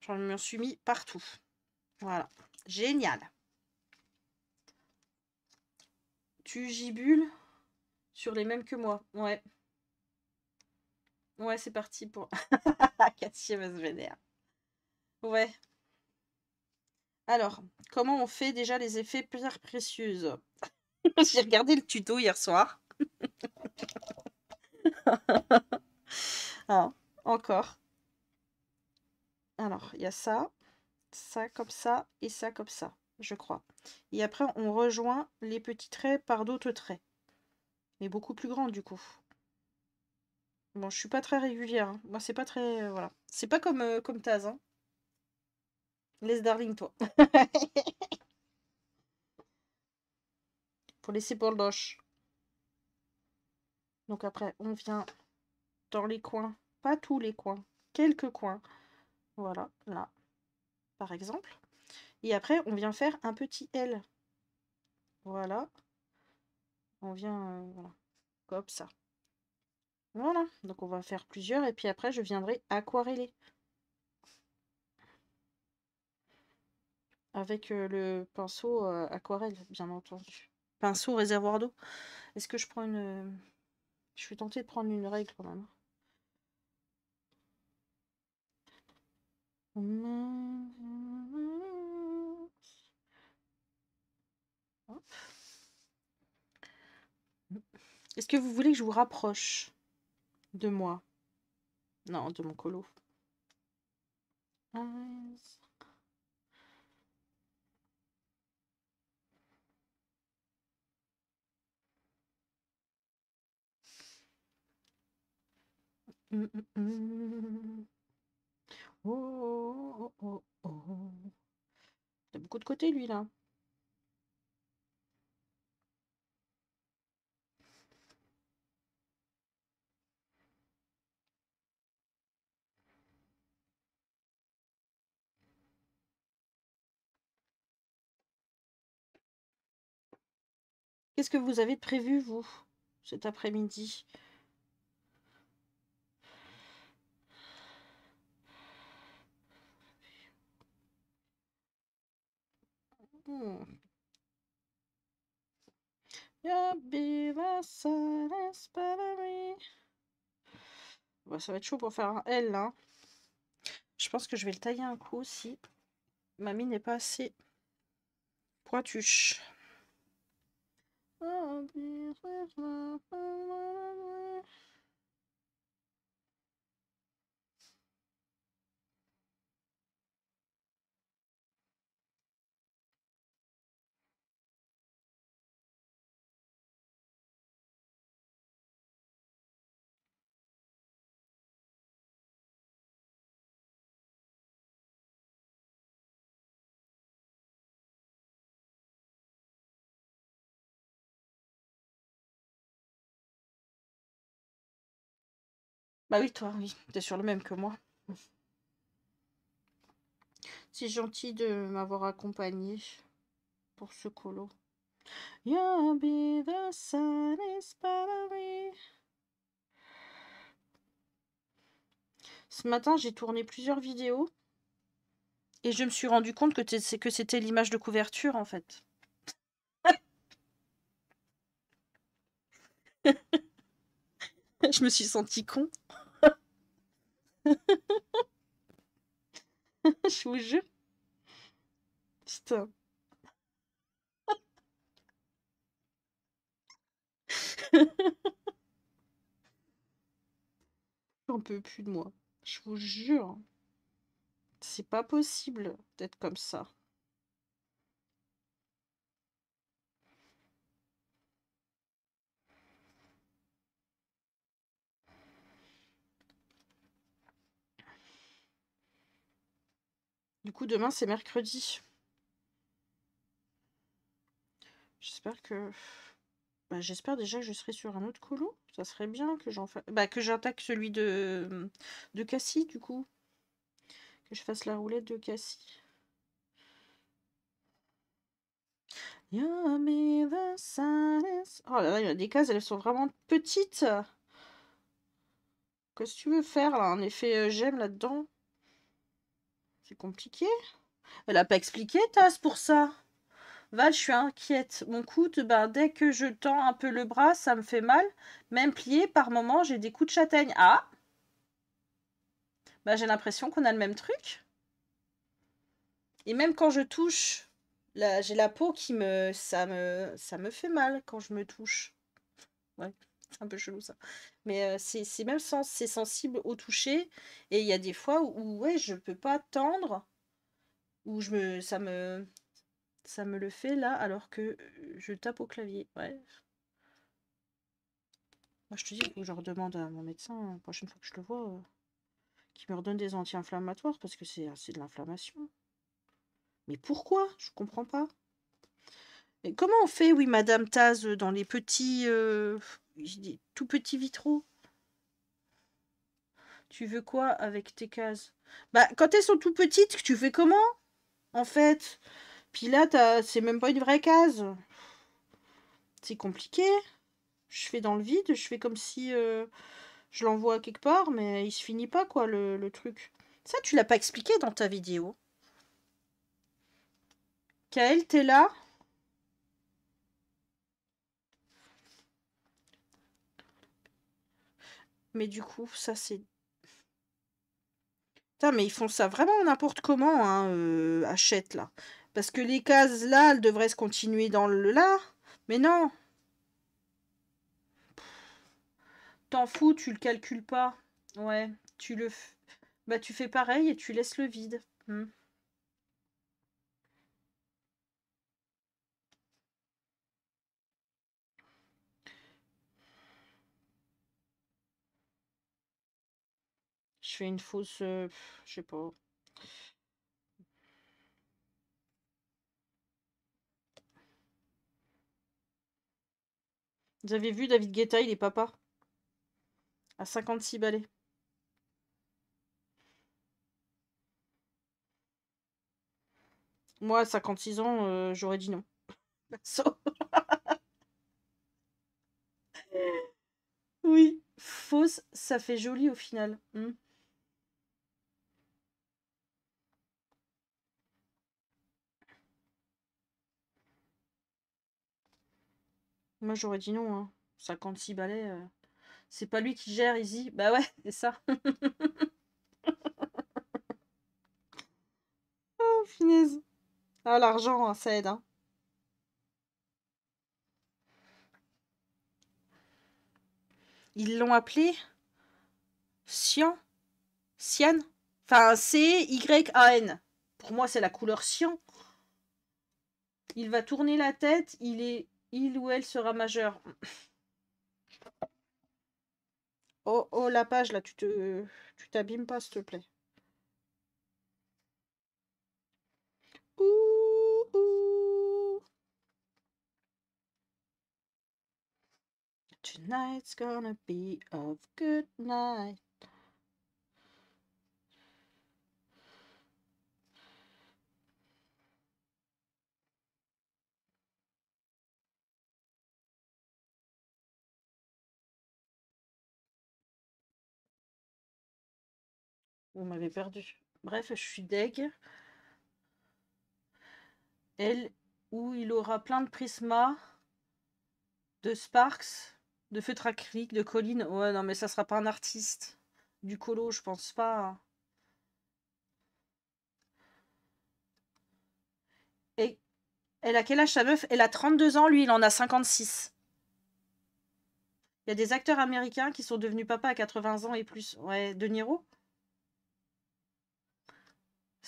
J'en me suis mis partout. Voilà. Génial. Tu gibules sur les mêmes que moi. Ouais. Ouais, c'est parti pour... Cathy va se vénère. Ouais. Alors, comment on fait déjà les effets pierres précieuses [laughs] J'ai regardé le tuto hier soir. [laughs] [laughs] Ah, encore. Alors, il y a ça, ça comme ça et ça comme ça, je crois. Et après, on rejoint les petits traits par d'autres traits. Mais beaucoup plus grands, du coup. Bon, je suis pas très régulière. Hein. Moi, c'est pas très... Euh, voilà. C'est pas comme, euh, comme Taz. Hein. Laisse Darling, toi. Pour [laughs] laisser pour le donc après, on vient dans les coins, pas tous les coins, quelques coins. Voilà, là, par exemple. Et après, on vient faire un petit L. Voilà. On vient, euh, voilà, comme ça. Voilà, donc on va faire plusieurs et puis après je viendrai aquareller. Avec euh, le pinceau euh, aquarelle, bien entendu. Pinceau réservoir d'eau. Est-ce que je prends une... Je suis tentée de prendre une règle quand même. Est-ce que vous voulez que je vous rapproche de moi Non, de mon colo. Mm, mm, mm. Oh, oh, oh, beaucoup de côté, lui, là. Qu'est-ce que vous avez prévu, vous, cet après-midi Hmm. ça va être chaud pour faire un L là. Hein. Je pense que je vais le tailler un coup aussi mamie n'est pas assez pointuche. Ah, Bah oui, toi, oui. T'es sur le même que moi. C'est gentil de m'avoir accompagné pour ce colo. You'll be the Ce matin, j'ai tourné plusieurs vidéos et je me suis rendu compte que, que c'était l'image de couverture en fait. [laughs] je me suis senti con. [laughs] Je vous jure. Putain. [laughs] J'en peux plus de moi. Je vous jure. C'est pas possible d'être comme ça. Du coup, demain, c'est mercredi. J'espère que... Bah, j'espère déjà que je serai sur un autre colo. Ça serait bien que j'en Bah, que j'attaque celui de... de Cassie, du coup. Que je fasse la roulette de Cassie. Oh là là, il y a des cases, elles sont vraiment petites. Qu'est-ce que tu veux faire, là Un effet euh, j'aime là-dedans c'est compliqué. Elle n'a pas expliqué, Tasse, pour ça. Val, je suis inquiète. Mon coude, ben, dès que je tends un peu le bras, ça me fait mal. Même plié, par moment j'ai des coups de châtaigne. Ah ben, J'ai l'impression qu'on a le même truc. Et même quand je touche, là j'ai la peau qui me ça, me... ça me fait mal quand je me touche. Ouais. C'est un peu chelou ça. Mais euh, c'est même sens, c'est sensible au toucher. Et il y a des fois où, ouais, je peux pas tendre, où je me, ça me, ça me le fait là, alors que euh, je tape au clavier. Ouais. Moi, je te dis, je redemande à mon médecin hein, la prochaine fois que je le vois, euh, qu'il me redonne des anti-inflammatoires parce que hein, c'est de l'inflammation. Mais pourquoi Je comprends pas. Et comment on fait, oui, Madame Taz, dans les petits des tout petits vitraux. Tu veux quoi avec tes cases Bah, quand elles sont tout petites, tu fais comment En fait Puis là, c'est même pas une vraie case. C'est compliqué. Je fais dans le vide, je fais comme si euh, je l'envoie quelque part, mais il se finit pas, quoi, le, le truc. Ça, tu l'as pas expliqué dans ta vidéo. Kael, t'es là Mais du coup, ça c'est... Putain, mais ils font ça vraiment n'importe comment, hein, euh, achète là. Parce que les cases là, elles devraient se continuer dans le là. Mais non. T'en fous, tu le calcules pas. Ouais, tu le... Bah tu fais pareil et tu laisses le vide. Hmm. une fausse. je sais pas. Vous avez vu David Guetta, il est papa. À 56 balais. Moi, à 56 ans, euh, j'aurais dit non. [laughs] oui, fausse, ça fait joli au final. Mmh. Moi, j'aurais dit non. Hein. 56 balais. Euh. C'est pas lui qui gère, Izzy. Bah ouais, [laughs] c'est ça. [laughs] oh, finesse. Ah, l'argent, hein, ça aide. Hein. Ils l'ont appelé Cyan. Cyan. Enfin, C-Y-A-N. Pour moi, c'est la couleur cyan. Il va tourner la tête. Il est il ou elle sera majeur. Oh, oh, la page, là, tu te, tu t'abîmes pas, s'il te plaît. Ouh, ouh. Tonight's gonna be a good night. Vous m'avez perdu. Bref, je suis deg. Elle, où il aura plein de prismas, de sparks, de feutre acrylique de collines. Ouais, non, mais ça sera pas un artiste. Du colo, je pense pas. Hein. Et elle a quel âge sa meuf Elle a 32 ans, lui, il en a 56. Il y a des acteurs américains qui sont devenus papa à 80 ans et plus. Ouais, De Niro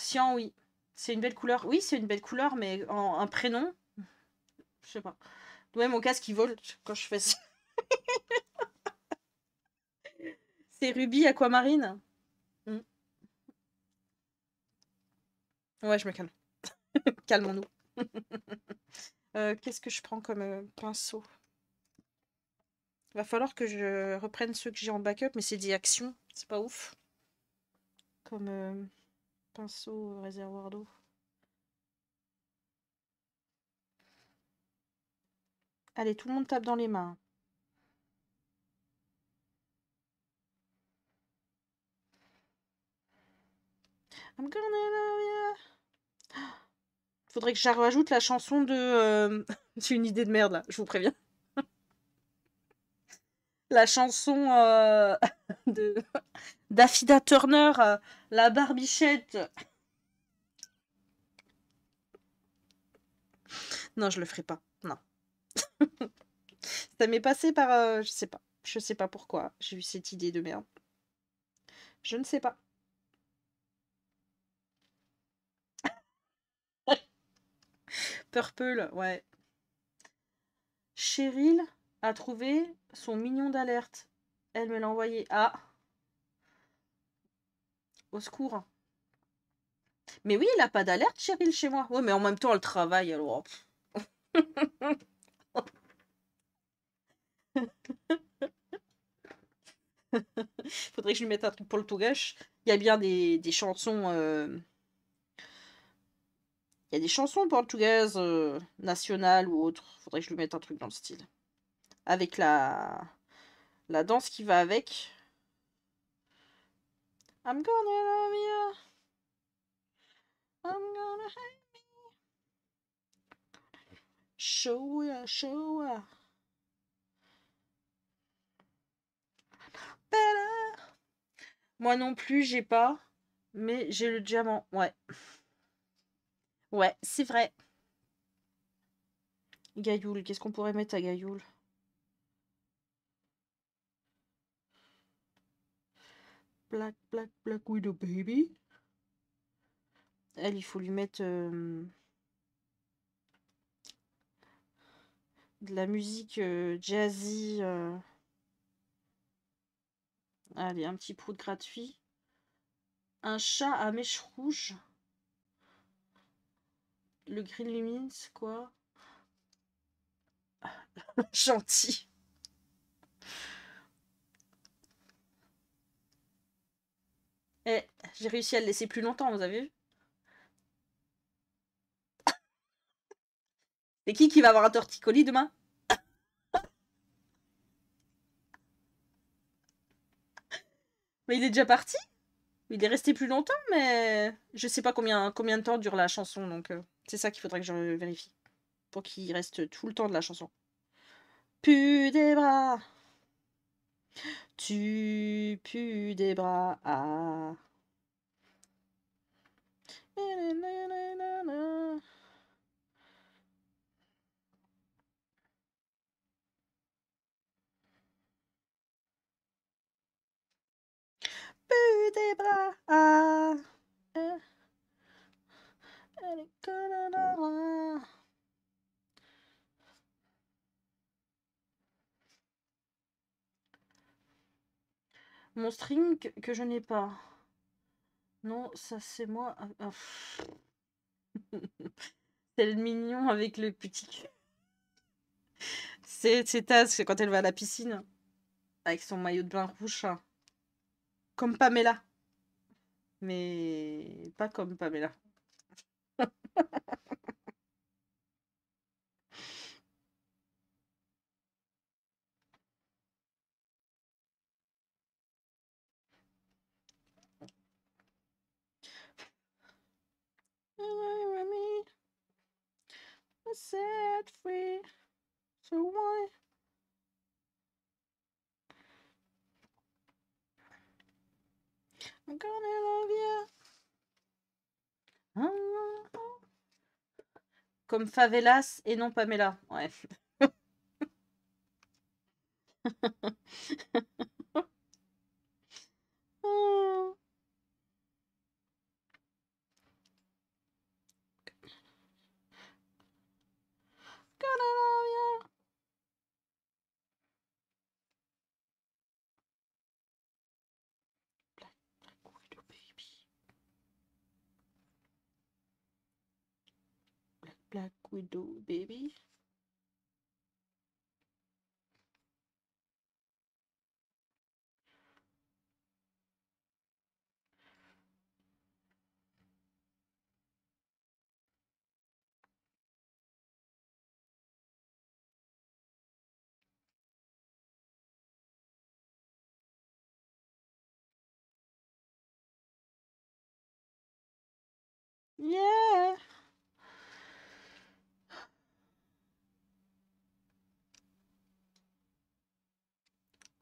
Sian, oui. C'est une belle couleur. Oui, c'est une belle couleur, mais en, un prénom. Je sais pas. Ouais, mon casque, il vole quand je fais ça. [laughs] c'est Ruby Aquamarine. Mm. Ouais, je me calme. [laughs] Calmons-nous. [laughs] Euh, qu'est-ce que je prends comme euh, pinceau pinceau Va falloir que je reprenne ceux que j'ai en backup, mais c'est des actions. C'est pas ouf. Comme. Euh, pinceau réservoir d'eau. Allez, tout le monde tape dans les mains. I'm gonna love you. Faudrait que je rajoute la chanson de... Euh, [laughs] j'ai une idée de merde, là, je vous préviens. [laughs] la chanson euh, [laughs] de d'Afida Turner, euh, la barbichette. Non, je le ferai pas. Non. [laughs] ça m'est passé par. Euh, je sais pas. Je sais pas pourquoi. J'ai eu cette idée de merde. Je ne sais pas. [laughs] Purple, ouais. Cheryl a trouvé son mignon d'alerte. Elle me l'a envoyé. Ah! Au secours. Mais oui, il n'a pas d'alerte, Cheryl, chez moi. Oui, mais en même temps, elle travaille, alors. Oh, [laughs] Faudrait que je lui mette un truc pour le Il y a bien des, chansons. Euh, il y a des chansons portugaises euh, nationales ou autres. Faudrait que je lui mette un truc dans le style. Avec la, la danse qui va avec. I'm gonna love you. I'm gonna hate me. Show ya, show ya. Moi non plus, j'ai pas. Mais j'ai le diamant, ouais. Ouais, c'est vrai. Gayoul, qu'est-ce qu'on pourrait mettre à Gayoul Black, Black, Black Widow Baby. Elle, il faut lui mettre euh, de la musique euh, jazzy. Euh. Allez, un petit prout gratuit. Un chat à mèche rouge. Le Green Lumines, quoi. [laughs] Gentil. Eh, j'ai réussi à le laisser plus longtemps, vous avez vu [laughs] Et qui qui va avoir un torticolis demain [laughs] Mais il est déjà parti Il est resté plus longtemps, mais je sais pas combien, combien de temps dure la chanson, donc euh, c'est ça qu'il faudrait que je vérifie. Pour qu'il reste tout le temps de la chanson. Pu des bras tu pues des bras. Ah. des bras. Ah. Eh. Mon string que, je n'ai pas. Non, ça c'est moi. c'est ah, ah. [laughs] le mignon avec le petit cul. C'est Taz, quand elle va à la piscine. Avec son maillot de bain rouge. Comme Pamela. Mais pas comme Pamela. [laughs] set free. So why? I'm gonna love you. Ah. Comme Favelas et non Pamela. Ouais. oh. [laughs] Scandinavia. Black, black widow baby. black widow baby.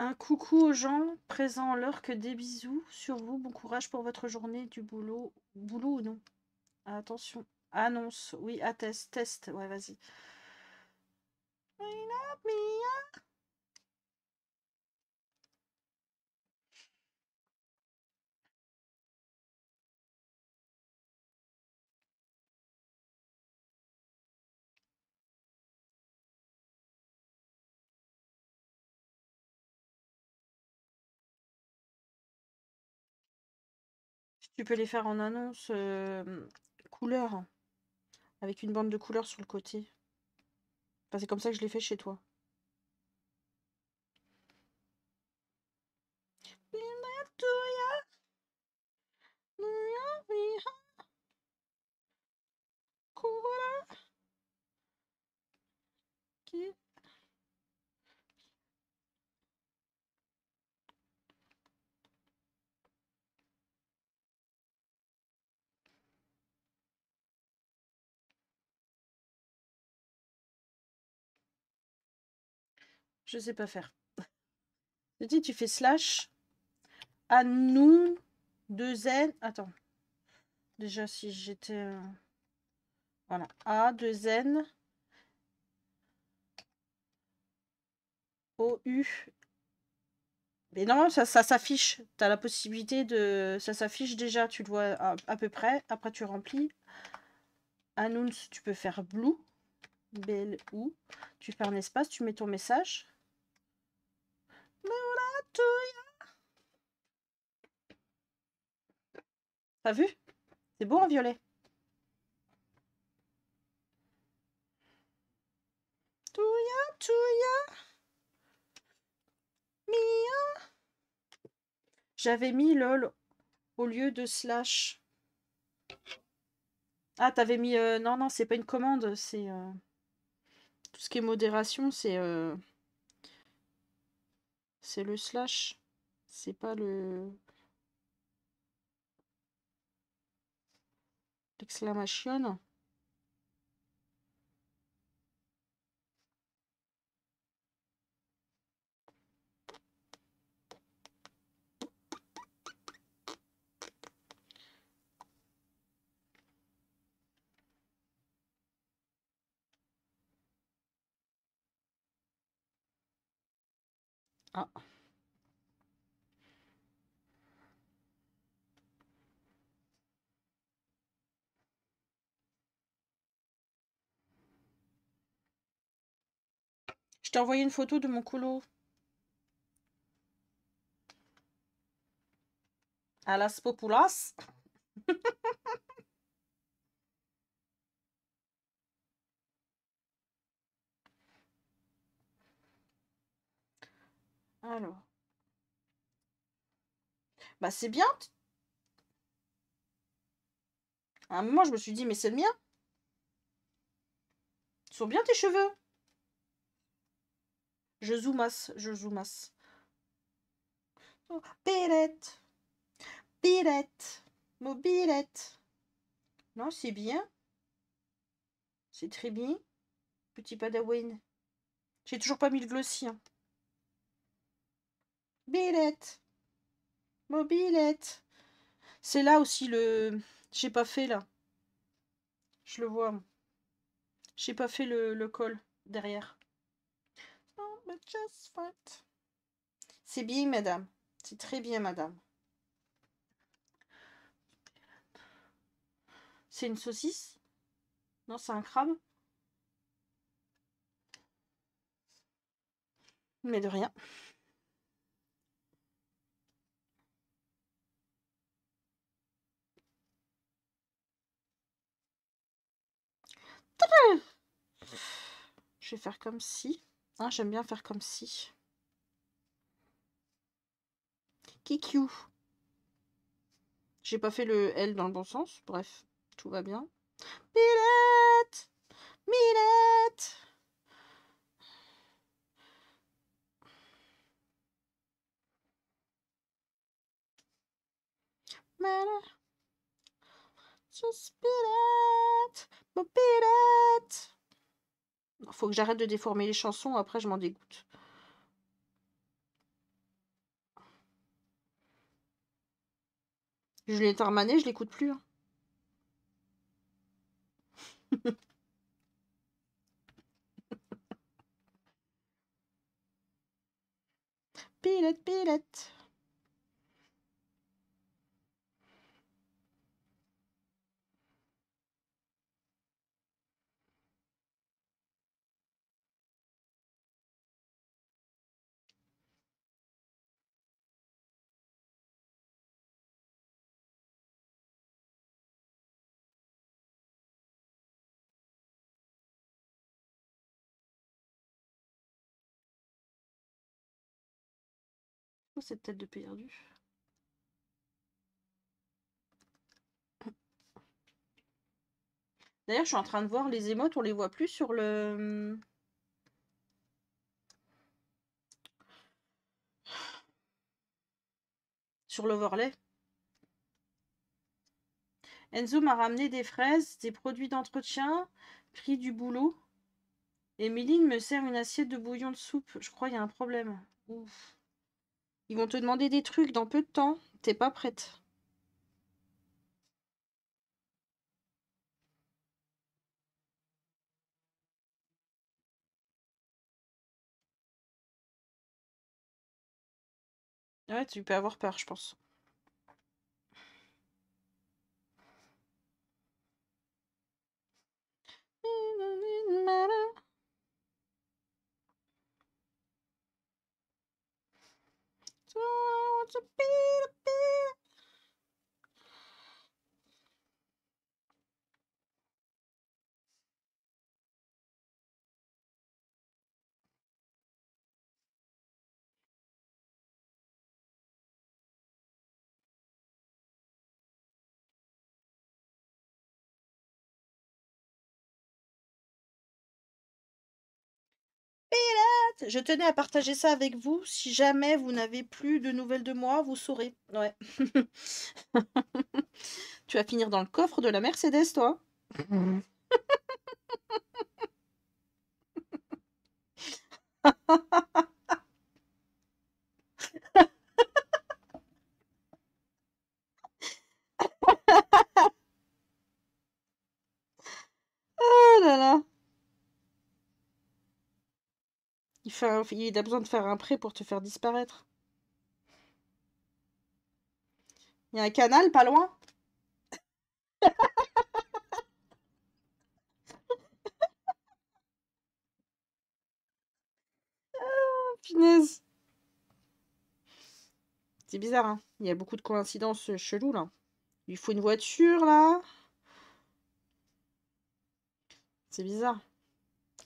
Un coucou aux gens présents l'heure que des bisous sur vous. Bon courage pour votre journée du boulot. Boulot ou non Attention. Annonce. Oui, atteste. Test. Ouais, vas-y. Tu peux les faire en annonce couleur, hein, avec une bande de couleur sur le côté. c'est comme ça que je l'ai fait chez toi. Je sais pas faire. Je dis, tu fais slash. À nous, deux N. Attends. Déjà, si j'étais. Euh, voilà. A, deux N. O, U. Mais non, ça, s'affiche. Tu as la possibilité de. Ça s'affiche déjà, tu le vois à, peu près. Après, tu remplis. Announce, tu peux faire blue. Belle ou. Tu fais un espace, tu mets ton message. T'as vu C'est beau en hein, violet. Mia. J'avais mis lol au lieu de slash. Ah, t'avais mis... Euh, non, non, c'est pas une commande, c'est... Euh, tout ce qui est modération, c'est... Euh, c'est le slash. C'est pas le... L'exclamation. Ah. Je t'ai envoyé une photo de mon coulo. À la populas. [laughs] Alors. Bah c'est bien. À un moment, je me suis dit, mais c'est le mien. Ils sont bien tes cheveux. Je zoomasse, je zoomasse. Oh, Pilette. Mobilette. Non, c'est bien. C'est très bien. Petit padawin. J'ai toujours pas mis le glossy. Hein. Mobilette. Mobilette. C'est là aussi le... J'ai pas fait là. Je le vois. J'ai pas fait le, le col derrière. C'est bien, madame. C'est très bien, madame. C'est une saucisse Non, c'est un crabe Mais de rien. Je vais faire comme si. Ah, j'aime bien faire comme si. Kiku. J'ai pas fait le L dans le bon sens. Bref, tout va bien. Milette Milette il Faut que j'arrête de déformer les chansons, après je m'en dégoûte. Je l'ai terminé, je l'écoute plus. Hein. [laughs] pilote, pilote. cette tête de perdu. D'ailleurs, je suis en train de voir les émotes, on les voit plus sur le... Sur l'overlay. Enzo m'a ramené des fraises, des produits d'entretien, pris du boulot. Et me sert une assiette de bouillon de soupe. Je crois qu'il y a un problème. Ouf. Ils vont te demander des trucs dans peu de temps. T'es pas prête. Ouais, tu peux avoir peur, je pense. want to be the je tenais à partager ça avec vous. Si jamais vous n'avez plus de nouvelles de moi, vous saurez. Ouais. [laughs] tu vas finir dans le coffre de la Mercedes, toi. [laughs] [laughs] il a besoin de faire un prêt pour te faire disparaître. Il y a un canal pas loin ah, Punaise. C'est bizarre, hein Il y a beaucoup de coïncidences euh, cheloues, là. Il faut une voiture, là. C'est bizarre.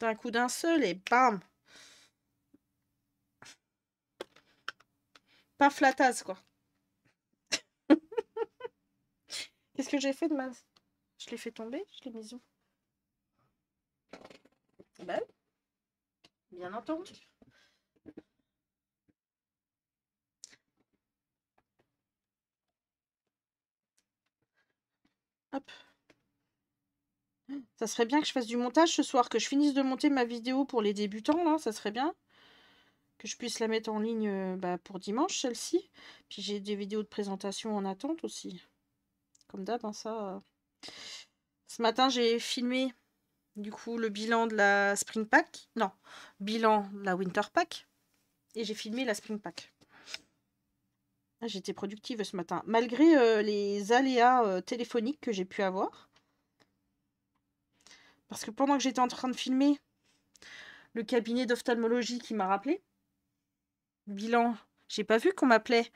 Un coup d'un seul, et bam pas as quoi. [laughs] Qu'est-ce que j'ai fait de ma... Je l'ai fait tomber Je l'ai mis bah bien entendu. Ça serait bien que je fasse du montage ce soir, que je finisse de monter ma vidéo pour les débutants, là, ça serait bien que je puisse la mettre en ligne euh, bah, pour dimanche, celle-ci. Puis j'ai des vidéos de présentation en attente aussi. Comme d'hab, hein, ça. Euh. Ce matin, j'ai filmé du coup le bilan de la Spring Pack. Non, bilan de la Winter Pack. Et j'ai filmé la Spring Pack. Ah, j'étais productive ce matin, malgré euh, les aléas téléphoniques que j'ai pu avoir. Parce que pendant que j'étais en train de filmer, le cabinet d'ophtalmologie qui m'a rappelé, Bilan, j'ai pas vu qu'on m'appelait.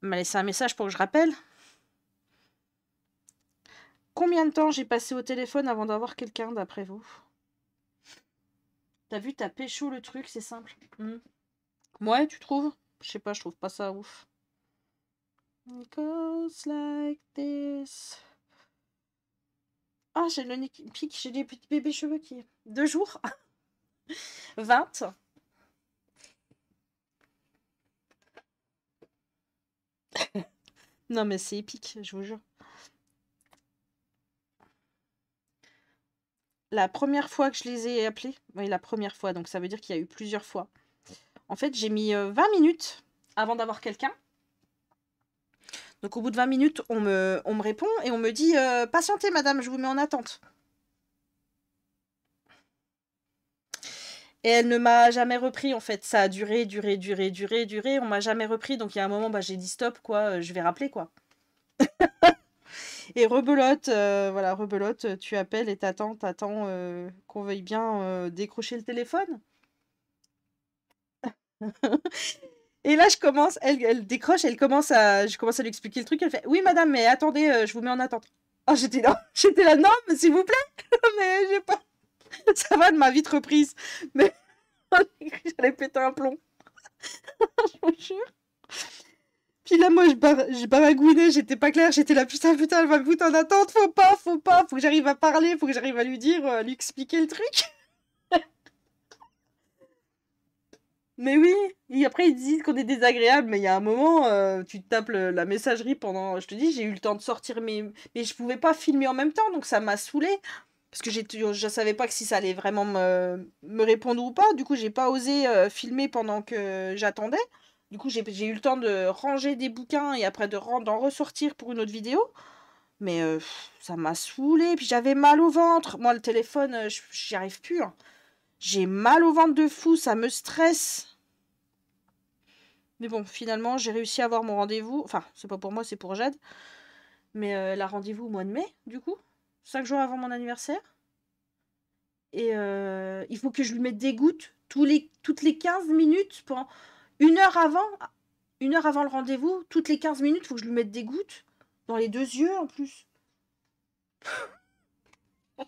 M'a laissé un message pour que je rappelle. Combien de temps j'ai passé au téléphone avant d'avoir quelqu'un d'après vous T'as vu, t'as pécho le truc, c'est simple. Moi, mm. tu trouves Je sais pas, je trouve pas ça ouf. Ah, j'ai le nez pique, j'ai des petits bébés cheveux qui. Deux jours 20 [laughs] non, mais c'est épique, je vous jure. La première fois que je les ai appelés, oui, la première fois, donc ça veut dire qu'il y a eu plusieurs fois. En fait, j'ai mis 20 euh, minutes avant d'avoir quelqu'un. Donc au bout de 20 minutes, on me, on me répond et on me dit euh, Patientez, madame, je vous mets en attente. Et elle ne m'a jamais repris, en fait. Ça a duré, duré, duré, duré, duré. On m'a jamais repris. Donc, il y a un moment, bah, j'ai dit stop, quoi. Euh, je vais rappeler, quoi. [laughs] et rebelote, euh, voilà, rebelote. Tu appelles et t'attends, t'attends euh, qu'on veuille bien décrocher le téléphone. [laughs] et là, je commence, elle, décroche, elle commence à, je commence à lui expliquer le truc. Elle fait Oui, madame, mais attendez, je vous mets en attente. Ah j'étais là, [laughs] j'étais là, non, s'il vous plaît, mais j'ai pas. [laughs] ça va, de m'a vite reprise. Mais [laughs] j'allais péter un plomb. [laughs] je vous jure. Puis là, moi, j'ai bar... j'étais pas claire, j'étais là, putain, putain, elle va me en attente, faut pas, faut pas, faut que j'arrive à parler, faut que j'arrive à lui dire, à euh, lui expliquer le truc. mais oui, et après, ils disent qu'on est désagréable, mais il y a un moment, euh, tu tapes la messagerie pendant, je te dis, j'ai eu le temps de sortir, mais, mais je pouvais pas filmer en même temps, donc ça m'a saoulé parce que je ne savais pas que si ça allait vraiment me, répondre ou pas. Du coup, j'ai pas osé euh, filmer pendant que j'attendais. Du coup, j'ai eu le temps de ranger des bouquins et après d'en ressortir pour une autre vidéo. Mais euh, ça m'a saoulé. Puis j'avais mal au ventre. Moi, le téléphone, euh, j'y arrive plus. Hein. J'ai mal au ventre de fou. Ça me stresse. Mais bon, finalement, j'ai réussi à avoir mon rendez-vous. Enfin, c'est pas pour moi, c'est pour Jade. Mais la rendez-vous au mois de mai, du coup cinq jours avant mon anniversaire. Et euh, il faut que je lui mette des gouttes les, toutes les 15 minutes, pendant une heure avant, une heure avant le rendez-vous, toutes les 15 minutes, il faut que je lui mette des gouttes dans les deux yeux en plus. [laughs] ça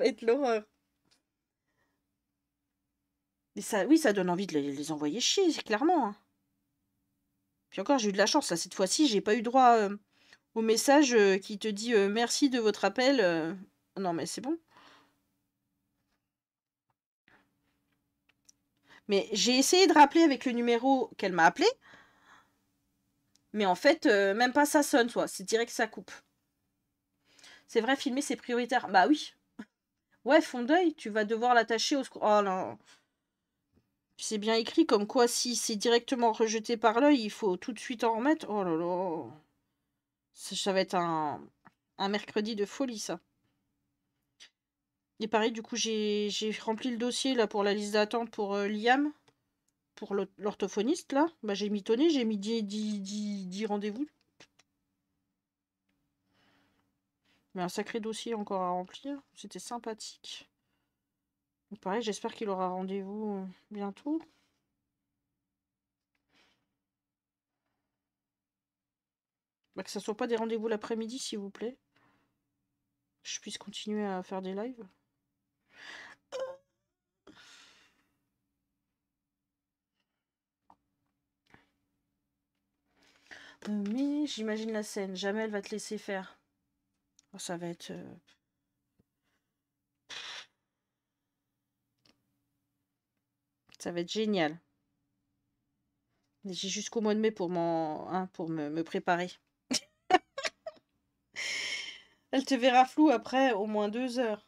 va être l'horreur. Mais ça, oui, ça donne envie de les, envoyer chier, c'est clairement. Hein. Puis encore, j'ai eu de la chance, là, cette fois-ci, j'ai pas eu droit. Euh, au message euh, qui te dit euh, merci de votre appel. Euh. Non, mais c'est bon. Mais j'ai essayé de rappeler avec le numéro qu'elle m'a appelé. Mais en fait, même pas ça sonne, soit. C'est direct que ça coupe. C'est vrai, filmer, c'est prioritaire. Bah oui. [laughs] Ouais, fond d'œil, tu vas devoir l'attacher au... Oh là C'est bien écrit, comme quoi si c'est directement rejeté par l'œil, il faut tout de suite en remettre. Oh là là. Ça, va être un, mercredi de folie, ça. Et pareil, du coup, j'ai rempli le dossier là pour la liste d'attente pour euh, Liam, pour l'orthophoniste, là. Bah, j'ai mis tonné, j'ai mis 10, rendez-vous. Il rendez-vous. Mais un sacré dossier encore à remplir. C'était sympathique. pareil, j'espère qu'il aura rendez-vous euh, bientôt. Bah, que ce ne soit pas des rendez-vous l'après-midi, s'il vous plaît. Je puisse continuer à faire des lives. Euh, mais j'imagine la scène. Jamais elle va te laisser faire. Oh, ça va être... Euh, ça va être génial. J'ai jusqu'au mois de mai pour, hein, pour me préparer. Elle te verra flou après au moins deux heures.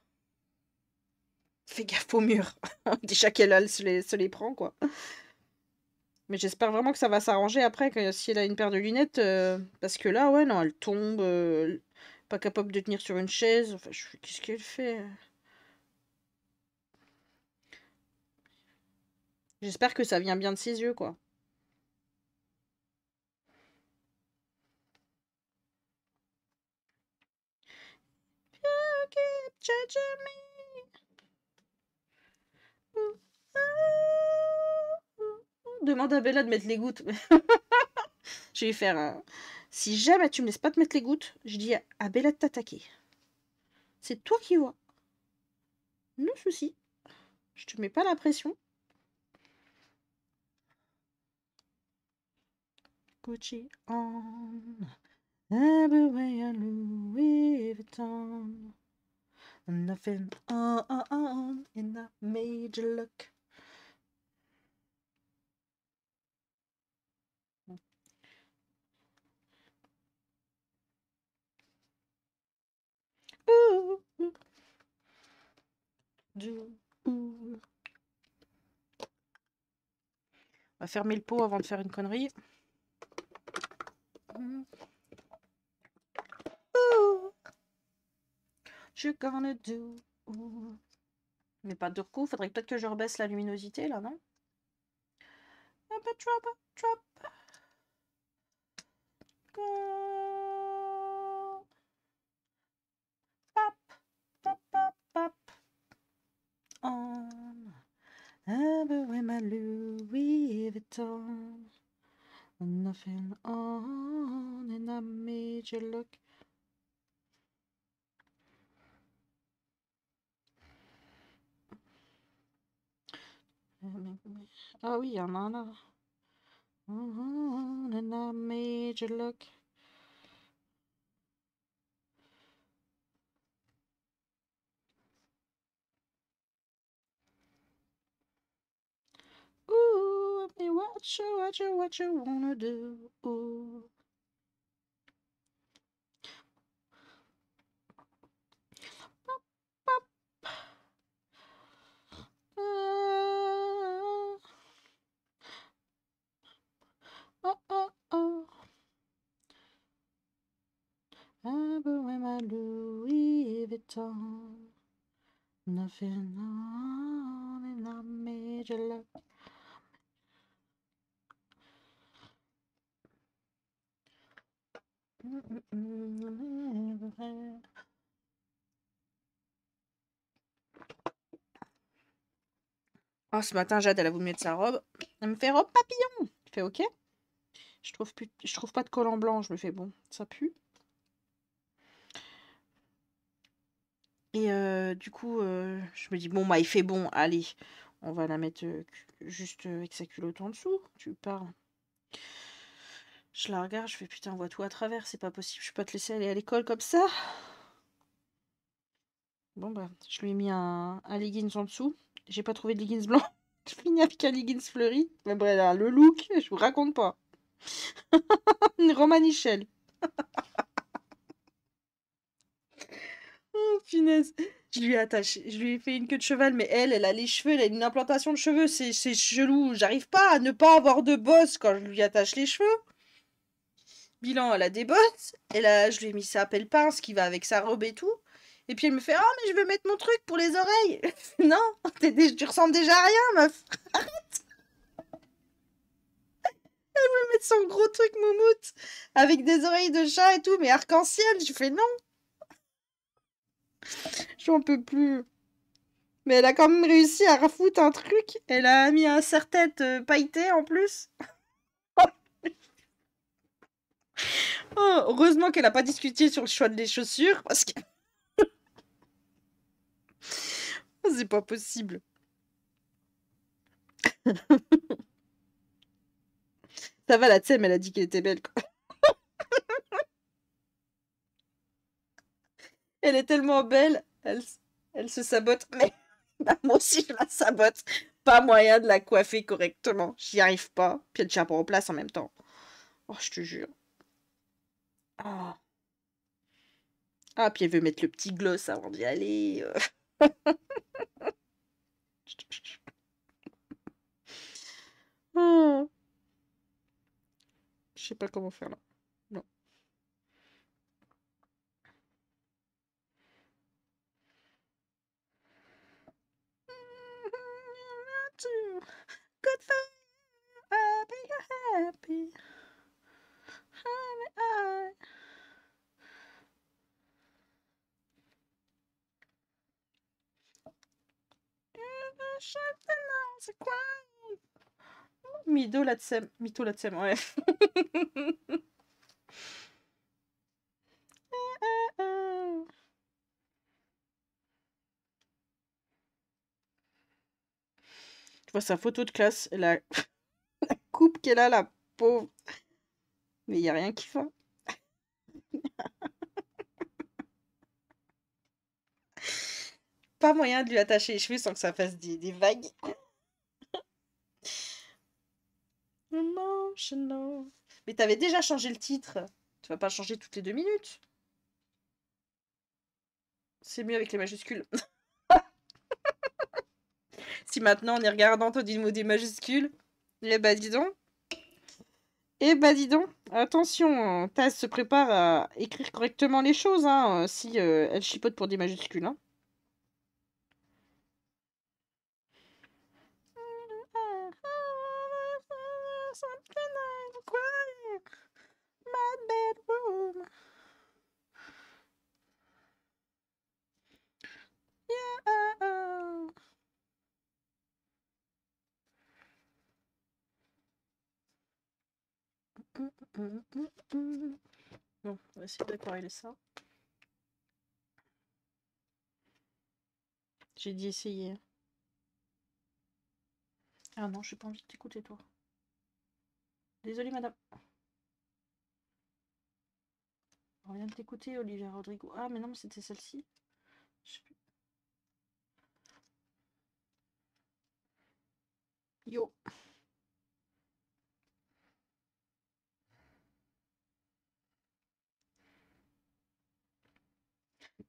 Fais gaffe au mur. [laughs] Déjà qu'elle se les, prend, quoi. Mais j'espère vraiment que ça va s'arranger après, que, si elle a une paire de lunettes. Euh, parce que là, ouais, non, elle tombe. Euh, pas capable de tenir sur une chaise. Enfin, qu'est-ce qu'elle fait J'espère que ça vient bien de ses yeux, quoi. Demande à Bella de mettre les gouttes. [laughs] je vais faire un. Si jamais tu me laisses pas te mettre les gouttes, je dis à Bella de t'attaquer. C'est toi qui vois. Non souci. Je te mets pas la pression. Gucci on nothing on, on, on in that major look. Ooh. Ooh. On va fermer le pot avant de faire une connerie. Ouh. Mmh you gonna do Mais pas de coup Faudrait peut-être que je rebaisse la luminosité, là, non Nothing on, and I made look [laughs] Oh oui, il y en a là. And a major look. Ooh, I mean, what you, what you, what you wanna do? Ooh. Pop, pop. Uh, oh, oh, oh. Un bohème à Louis Vuitton. Nothing on in a major love. Oh, ce matin, Jade, elle a voulu mettre sa robe. Elle me fait robe papillon. Je fais OK. Je trouve, plus, je trouve pas de en blanc. Je me fais, bon, ça pue. Et euh, du coup, euh, je me dis, bon, bah, il fait bon, allez, on va la mettre euh, juste avec sa culotte en dessous. Tu parles. Je la regarde, je fais, putain, on voit tout à travers, c'est pas possible, je peux pas te laisser aller à l'école comme ça. Bon, bah, je lui ai mis un, un leggings en dessous. J'ai pas trouvé de leggings blanc. [laughs] Je finis avec un leggings fleuri. Mais bref, là, le look, je vous raconte pas. [laughs] Romanichel. [laughs] oh, finesse. Je lui ai je lui ai fait une queue de cheval, mais elle, elle a les cheveux, elle a une implantation de cheveux, c'est, c'est chelou. J'arrive pas à ne pas avoir de bosse quand je lui attache les cheveux. Bilan, elle a des bottes. Et là, je lui ai mis sa pelle pince qui va avec sa robe et tout. Et puis elle me fait Oh, mais je veux mettre mon truc pour les oreilles. [laughs] non, tu ressembles déjà à rien, meuf. Arrête elle veut mettre son gros truc moumoute avec des oreilles de chat et tout, mais arc-en-ciel. Je fais non. J'en peux plus. Mais elle a quand même réussi à refoutre un truc. Elle a mis un serre-tête euh, pailleté en plus. [laughs] Oh, heureusement qu'elle n'a pas discuté sur le choix des chaussures parce que. [laughs] Oh, c'est pas possible. [laughs] Ça va, la thème, elle a dit qu'elle était belle. [laughs] elle est tellement belle, elle, se sabote. Mais [laughs] bah, moi aussi, je la sabote. Pas moyen de la coiffer correctement. J'y arrive pas. Puis elle tient pas en place en même temps. Oh, je te jure. Ah, ah puis elle veut mettre le petit gloss avant d'y aller. oh. [laughs] sais pas comment faire là. Non. Good for you. i you're happy. I. Something else, a crime. Mido Latsem. Mito Latsem, ouais. tu [laughs] vois sa photo de classe, la, coupe qu'elle a, la pauvre. Mais il n'y a rien qui va. [laughs] Pas moyen de lui attacher les cheveux sans que ça fasse des vagues. Mais t'avais déjà changé le titre. Tu vas pas changer toutes les deux minutes. C'est mieux avec les majuscules. [laughs] si maintenant, on est regardant, t'as dit le mot des majuscules, eh bah dis donc. Eh bah dis donc. Attention, hein. Taz se prépare à écrire correctement les choses, hein, si euh, elle chipote pour des majuscules. Hein. Bon, on va essayer est ça. J'ai dit essayer. Ah non, je n'ai pas envie de t'écouter, toi. Désolée, madame. On vient de t'écouter, Olivier Rodrigo. Ah, mais non, c'était celle-ci. Yo.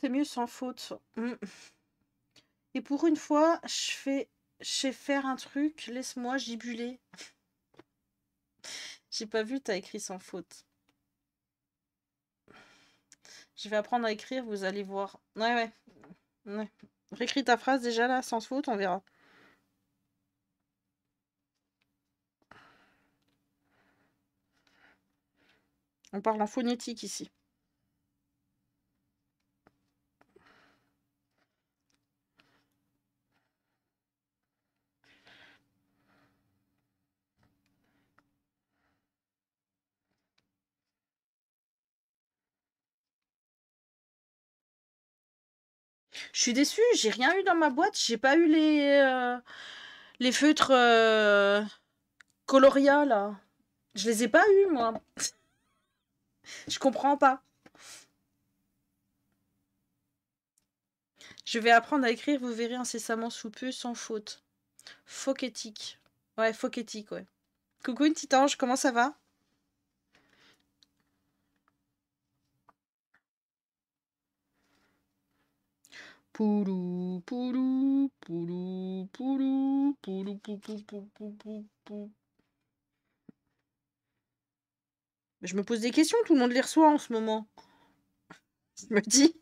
C'est mieux sans faute. Mm. Et pour une fois, je fais, je faire un truc. Laisse-moi gibuler. [laughs] J'ai pas vu, t'as écrit sans faute. Je vais apprendre à écrire, vous allez voir. Ouais, ouais. ouais. Récris ta phrase déjà là, sans faute, on verra. On parle en phonétique ici. Je suis déçue, j'ai rien eu dans ma boîte, j'ai pas eu les, euh, les feutres euh, Coloria là. Je les ai pas eu moi. Je comprends pas. Je vais apprendre à écrire, vous verrez incessamment sous peu, sans faute. Fauquétique. Ouais, fauquétique, ouais. Coucou une petite ange, comment ça va Poulou, poulou, poulou, poulou, poulou, poulou, poulou, poulou, poulou, poulou. je me pose des questions, tout le monde les reçoit en ce moment. Je me dis.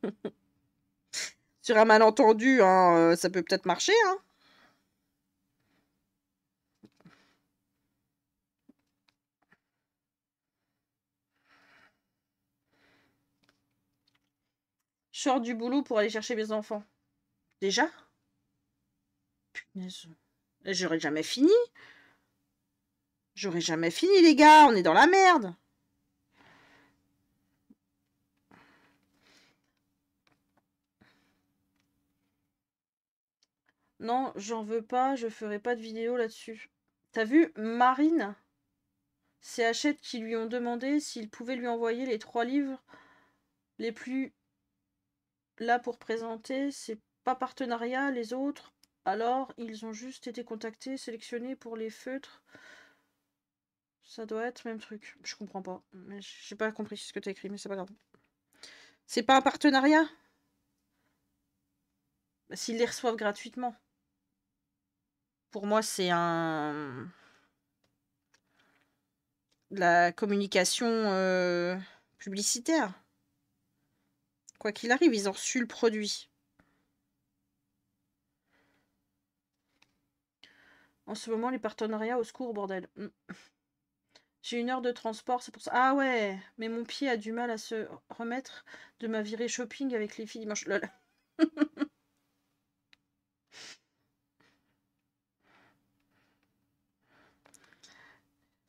[laughs] Sur un malentendu, hein, euh, ça peut peut-être marcher. Hein. Je sors du boulot pour aller chercher mes enfants. Déjà Je J'aurais jamais fini. J'aurais jamais fini, les gars, on est dans la merde. Non, j'en veux pas, je ferai pas de vidéo là-dessus. T'as vu, Marine C'est Hachette qui lui ont demandé s'il pouvait lui envoyer les trois livres les plus là pour présenter, c'est pas partenariat, les autres. Alors, ils ont juste été contactés, sélectionnés pour les feutres ça doit être le même truc. Je comprends pas. J'ai pas compris ce que tu as écrit, mais c'est pas grave. C'est pas un partenariat bah, S'ils les reçoivent gratuitement. Pour moi, c'est un. La communication euh, publicitaire. Quoi qu'il arrive, ils ont reçu le produit. En ce moment, les partenariats au secours, bordel. Mm. J'ai une heure de transport, c'est pour ça. Ah ouais, mais mon pied a du mal à se remettre de ma virée shopping avec les filles dimanche. Lol. [laughs]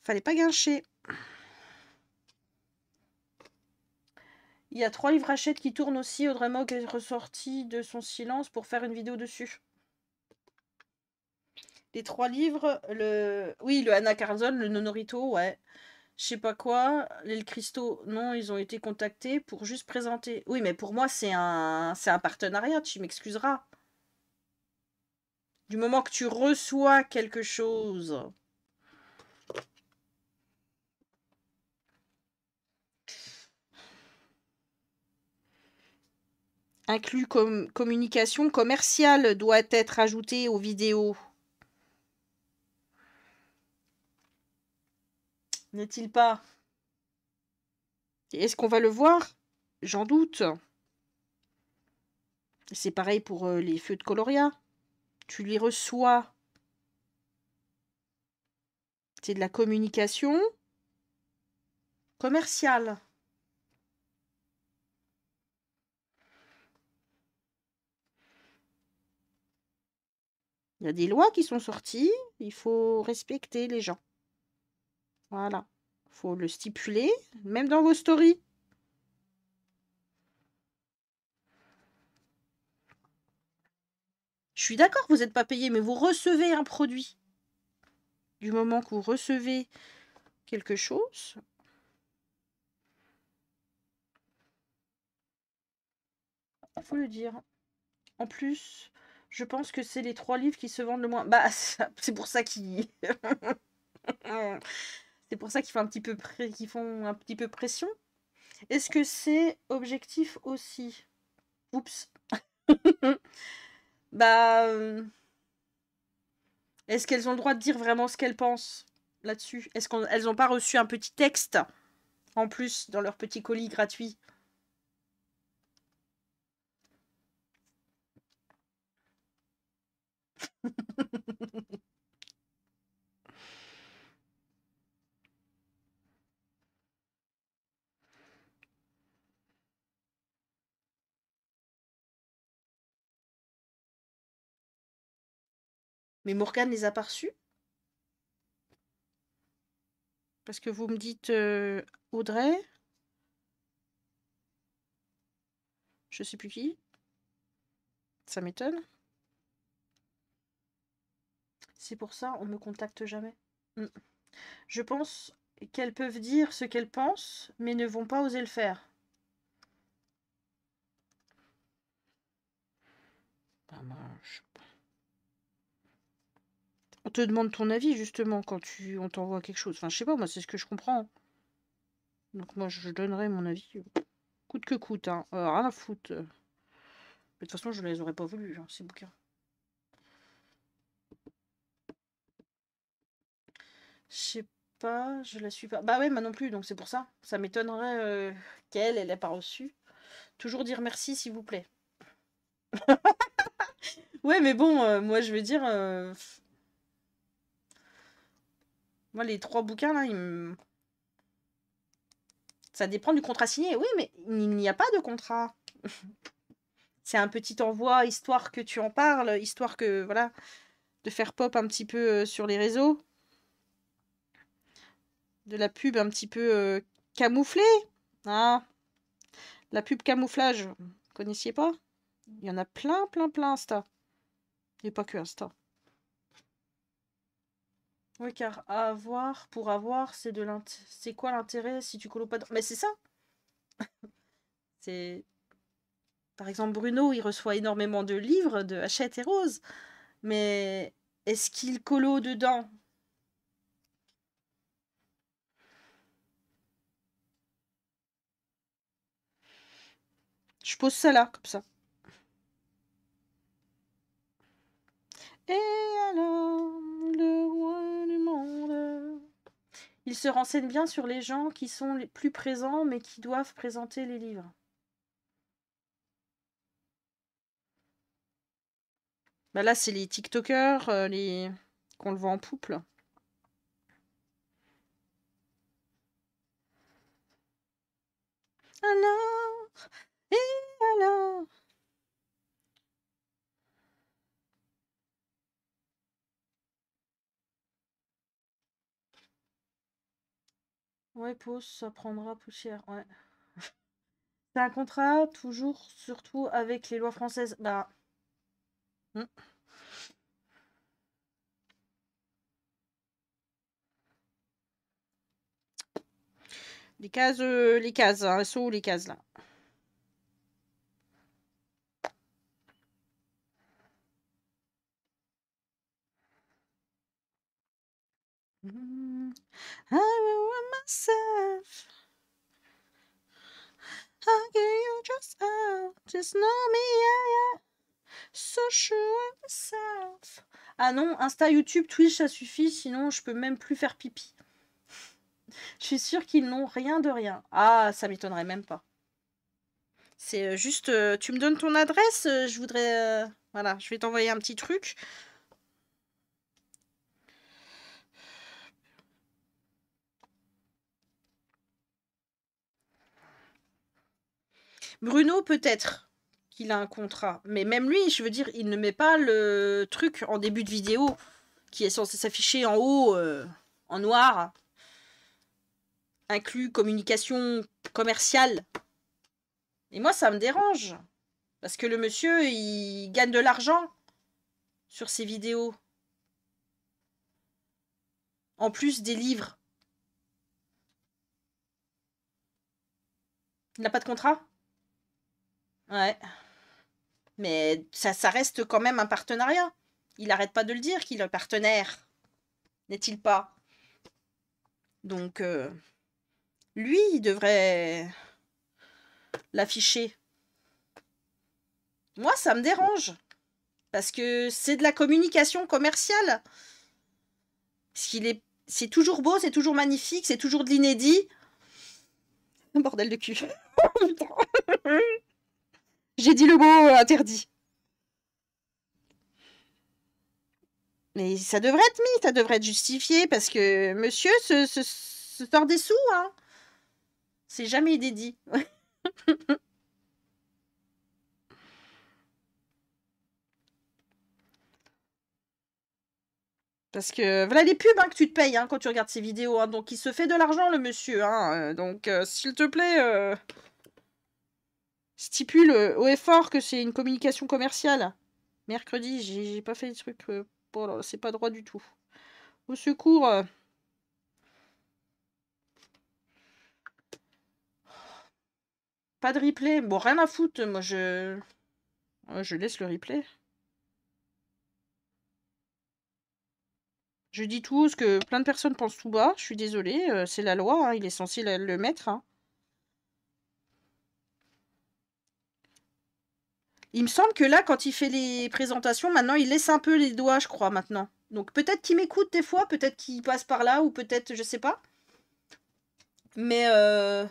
Fallait pas gâcher. Il y a trois livres Hachette qui tournent aussi. Audrey Mog est ressorti de son silence pour faire une vidéo dessus les trois livres, le. Oui, le Anna Carlson, le Nonorito, ouais. Je sais pas quoi. l'El Cristo, non, ils ont été contactés pour juste présenter. Oui, mais pour moi, c'est un, c'est un partenariat, tu m'excuseras. Du moment que tu reçois quelque chose. Inclus comme communication commerciale doit être ajoutée aux vidéos. n'est-il pas Est-ce qu'on va le voir J'en doute. C'est pareil pour euh, les feux de coloria. Tu les reçois. C'est de la communication commerciale. Il y a des lois qui sont sorties, il faut respecter les gens. Voilà. faut le stipuler, même dans vos stories. Je suis d'accord, vous n'êtes pas payé, mais vous recevez un produit. Du moment que vous recevez quelque chose, il faut le dire. En plus, je pense que c'est les trois livres qui se vendent le moins. Bah, [laughs] c'est pour ça qu'ils... [laughs] [laughs] C'est pour ça qu'ils font un petit peu, font un petit peu pression. Est-ce que c'est objectif aussi Oups. [laughs] bah. Euh, est-ce qu'elles ont le droit de dire vraiment ce qu'elles pensent là-dessus Est-ce qu'elles n'ont pas reçu un petit texte en plus dans leur petit colis gratuit [laughs] Mais Morgane les a pas Parce que vous me dites euh, Audrey. Je sais plus qui. Ça m'étonne. C'est pour ça on me contacte jamais. Mm. Je pense qu'elles peuvent dire ce qu'elles pensent, mais ne vont pas oser le faire. Pas on te demande ton avis justement quand tu, on t'envoie quelque chose. Enfin, je sais pas, moi, c'est ce que je comprends. Donc moi, je donnerai mon avis euh, coûte que coûte. Hein. Euh, rien à foutre. Mais de toute façon, je ne les aurais pas voulu, hein, ces bouquins. Je sais pas, je la suis pas. Bah ouais, moi non plus, donc c'est pour ça. Ça m'étonnerait euh, qu'elle, elle n'ait pas reçu. Toujours dire merci, s'il vous plaît. [laughs] ouais, mais bon, moi je veux dire, moi, les trois bouquins, là, Ça dépend du contrat signé. Oui, mais il n'y a pas de contrat. [laughs] c'est un petit envoi, histoire que tu en parles, histoire que, voilà, de faire pop un petit peu euh, sur les réseaux. De la pub un petit peu euh, camouflée. Hein. La pub camouflage, vous connaissiez pas Il y en a plein, plein, plein Insta. a pas que Insta. Oui, car avoir, pour avoir, c'est de c'est quoi l'intérêt si tu colo pas dedans Mais c'est ça [laughs] C'est... Par exemple, Bruno, il reçoit énormément de livres de Hachette et Rose, mais est-ce qu'il colo dedans Je pose ça là, comme ça. Et alors, le Il se renseigne bien sur les gens qui sont les plus présents mais qui doivent présenter les livres. Bah là, c'est les TikTokers euh, les... qu'on le voit en pouple. Alors, et alors Ouais, pause, ça prendra poussière. Ouais. C'est un contrat, toujours, surtout avec les lois françaises. Bah. Hmm. Les cases, euh, les cases, elles hein, sont où les cases là Mm-hmm. myself. you just out? Just me, So myself. Ah non, Insta, YouTube, Twitch, ça suffit, sinon je peux même plus faire pipi. [laughs] je suis sûre qu'ils n'ont rien de rien. Ah, ça m'étonnerait même pas. C'est euh, juste, euh, tu me donnes ton adresse, euh, je voudrais... voilà, je vais t'envoyer un petit truc. Bruno, peut-être qu'il a un contrat. Mais même lui, je veux dire, il ne met pas le truc en début de vidéo qui est censé s'afficher en haut, euh, en noir. Inclus communication commerciale. Et moi, ça me dérange. Parce que le monsieur, il gagne de l'argent sur ses vidéos. En plus des livres. Il n'a pas de contrat Ouais. Mais ça, ça reste quand même un partenariat. Il n'arrête pas de le dire qu'il est partenaire. N'est-il pas Donc, euh, lui, il devrait l'afficher. Moi, ça me dérange. Parce que c'est de la communication commerciale. Parce qu'il est... C'est toujours beau, c'est toujours magnifique, c'est toujours de l'inédit. Un [laughs] Bordel de cul. [laughs] J'ai dit le mot euh, interdit. Mais ça devrait être mis, ça devrait être justifié, parce que monsieur se, sort des sous, hein. C'est jamais dédié. [laughs] Parce que voilà les pubs hein, que tu te payes hein, quand tu regardes ces vidéos. Hein. donc il se fait de l'argent le monsieur. Euh, donc euh, s'il te plaît, stipule euh, au effort que c'est une communication commerciale. Mercredi, j'ai pas fait euh, le truc. c'est pas droit du tout. Au secours. Euh. Pas de replay. Bon, rien à foutre. Moi, je. Je laisse le replay. Je dis tout ce que plein de personnes pensent tout bas. Je suis désolée. C'est la loi. Hein. Il est censé le mettre. Hein. Il me semble que là, quand il fait les présentations, maintenant, il laisse un peu les doigts, je crois, maintenant. Donc peut-être qu'il m'écoute des fois, peut-être qu'il passe par là, ou peut-être, je sais pas. Mais euh,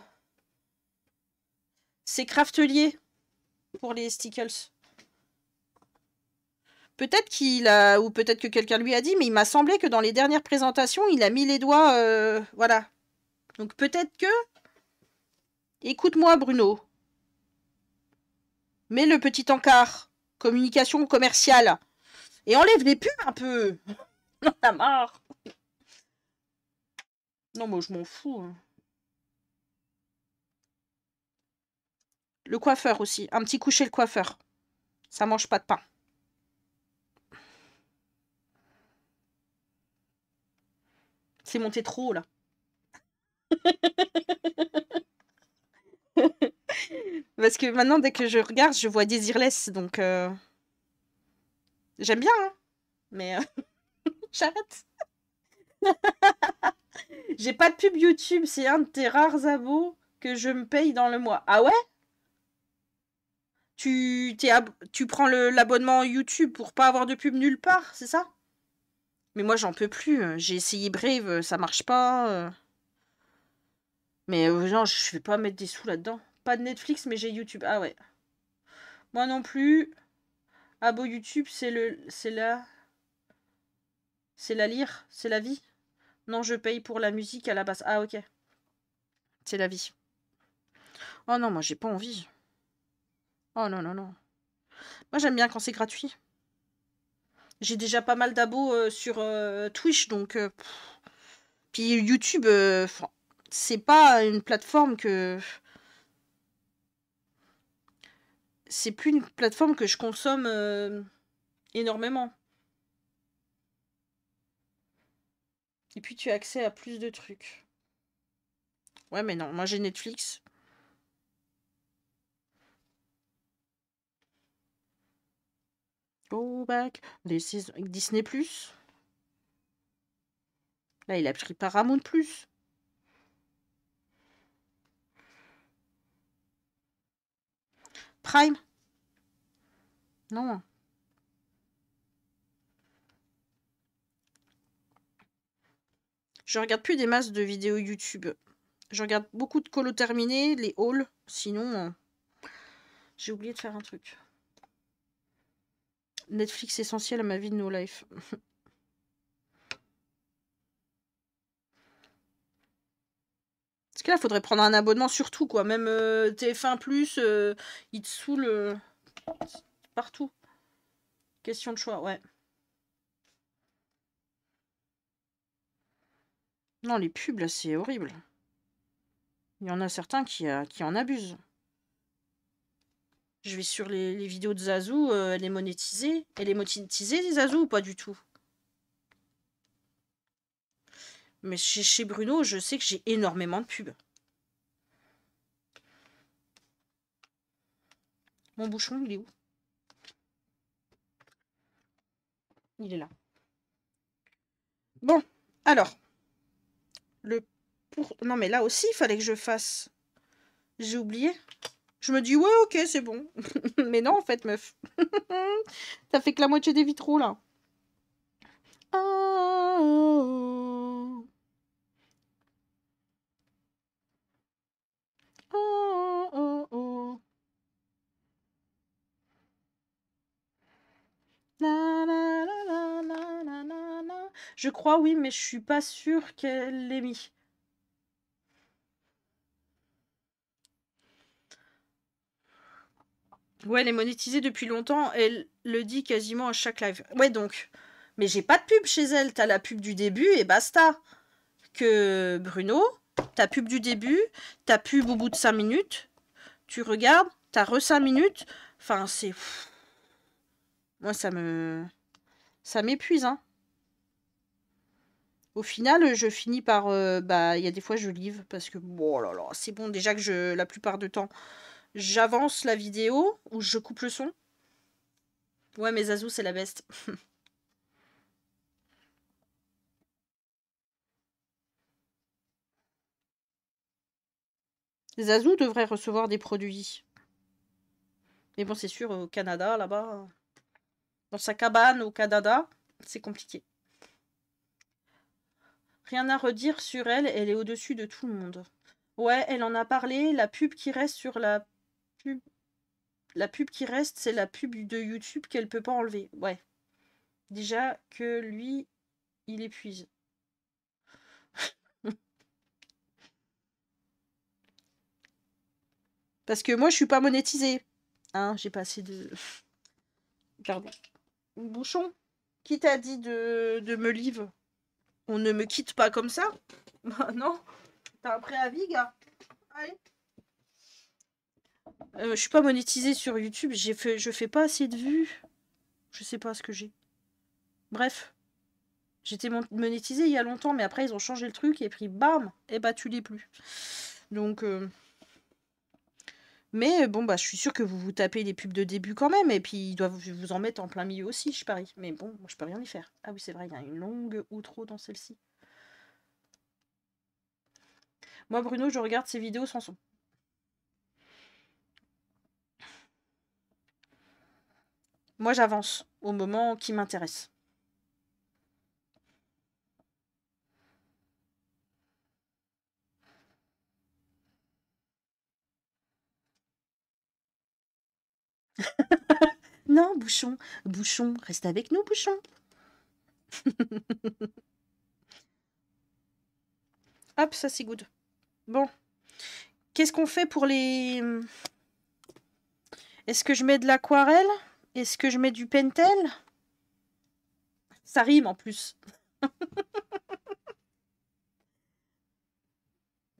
c'est craftelier pour les stickles. Peut-être qu'il a, ou peut-être que quelqu'un lui a dit, mais il m'a semblé que dans les dernières présentations, il a mis les doigts, euh, voilà. Donc peut-être que... Écoute-moi Bruno, mets le petit encart, communication commerciale, et enlève les pubs un peu. On [laughs] en marre. Non, moi, je m'en fous. Hein. Le coiffeur aussi. Un petit coucher le coiffeur. Ça mange pas de pain. C'est monté trop là. [laughs] Parce que maintenant, dès que je regarde, je vois Desireless, donc... Euh, j'aime bien, hein. mais... Euh, [laughs] j'arrête [laughs] J'ai pas de pub YouTube, c'est un de tes rares abos que je me paye dans le mois. Ah ouais tu, tu prends l'abonnement YouTube pour pas avoir de pub nulle part, c'est ça Mais moi, j'en peux plus. Hein. J'ai essayé Brave, euh, ça marche pas. Mais non, je vais pas mettre des sous là-dedans. Pas de Netflix, mais j'ai YouTube. Ah ouais. Moi non plus. Abo ah YouTube, c'est le. C'est la. C'est la lire. C'est la vie. Non, je paye pour la musique à la base. Ah ok. C'est la vie. Oh non, moi j'ai pas envie. Oh non, non, non. Moi j'aime bien quand c'est gratuit. J'ai déjà pas mal d'abos euh, sur euh, Twitch, donc. Euh, puis YouTube, c'est pas une plateforme que c'est plus une plateforme que je consomme euh, énormément. Et puis tu as accès à plus de trucs. Ouais, mais non, moi j'ai Netflix. Oh, back. Disney Plus. Là, il a pris Paramount Plus. Prime Non. Je regarde plus des masses de vidéos YouTube. Je regarde beaucoup de colos terminés, les hauls. Sinon, euh, j'ai oublié de faire un truc. Netflix essentiel à ma vie de no life. [laughs] que là, faudrait prendre un abonnement surtout, quoi. Même euh, TF1+, Plus, euh, il te saoule euh, partout. Question de choix, ouais. Non, les pubs, là, c'est horrible. Il y en a certains qui, qui en abusent. Je vais sur les, les vidéos de Zazou, elle est monétisée. Elle est monétisée, Zazou, ou pas du tout Mais chez, Bruno, je sais que j'ai énormément de pubs. Mon bouchon, il est où Il est là. Bon, alors. Le pour... Non, mais là aussi, il fallait que je fasse... J'ai oublié. Je me dis, ouais, ok, c'est bon. [laughs] mais non, en fait, meuf. [laughs] Ça fait que la moitié des vitraux, là. oh. Je crois oui, mais je suis pas sûre qu'elle l'ait mis. Ouais, elle est monétisée depuis longtemps. Elle le dit quasiment à chaque live. Ouais, donc. Mais j'ai pas de pub chez elle. T'as la pub du début et basta. Que Bruno, ta pub du début, ta pub au bout de 5 minutes, tu regardes, t'as re 5 minutes, enfin c'est... Moi ça me... ça m'épuise, hein. Au final, je finis par... Euh, bah, il y a des fois, je livre parce que... Oh là là, c'est bon, déjà que je, la plupart du temps, j'avance la vidéo ou je coupe le son. Ouais, mais Zazu, c'est la bête. [laughs] Zazou devraient recevoir des produits. Mais bon, c'est sûr, au Canada, là-bas, dans sa cabane au Canada, c'est compliqué. Rien à redire sur elle, elle est au-dessus de tout le monde. Ouais, elle en a parlé, la pub qui reste sur la pub... La pub qui reste, c'est la pub de YouTube qu'elle peut pas enlever. Ouais. Déjà que lui, il épuise. Parce que moi, je suis pas monétisée. Hein, j'ai pas assez de... [laughs] Pardon. Bouchon, qui t'a dit de, me livre On ne me quitte pas comme ça [laughs] bah non. T'as un préavis, gars Allez. Euh, je suis pas monétisée sur YouTube. J'ai fait, je fais pas assez de vues. Je sais pas ce que j'ai. Bref. J'étais monétisée il y a longtemps, mais après ils ont changé le truc et puis bam, et eh bah tu l'es plus. Donc euh, mais euh, bon, bah, je suis sûre que vous vous tapez les pubs de début quand même, et puis ils doivent vous en mettre en plein milieu aussi, je parie. Mais bon, je peux rien y faire. Ah oui, c'est vrai, il y a une longue outro dans celle-ci. Moi, Bruno, je regarde ces vidéos sans son. Moi, j'avance au moment qui m'intéresse. [laughs] non, Bouchon, Bouchon, reste avec nous, Bouchon. [laughs] Hop, ça c'est good. Bon. Qu'est-ce qu'on fait pour les... Hmm, est-ce que je mets de l'aquarelle Est-ce que je mets du pentel Ça rime en plus. [laughs]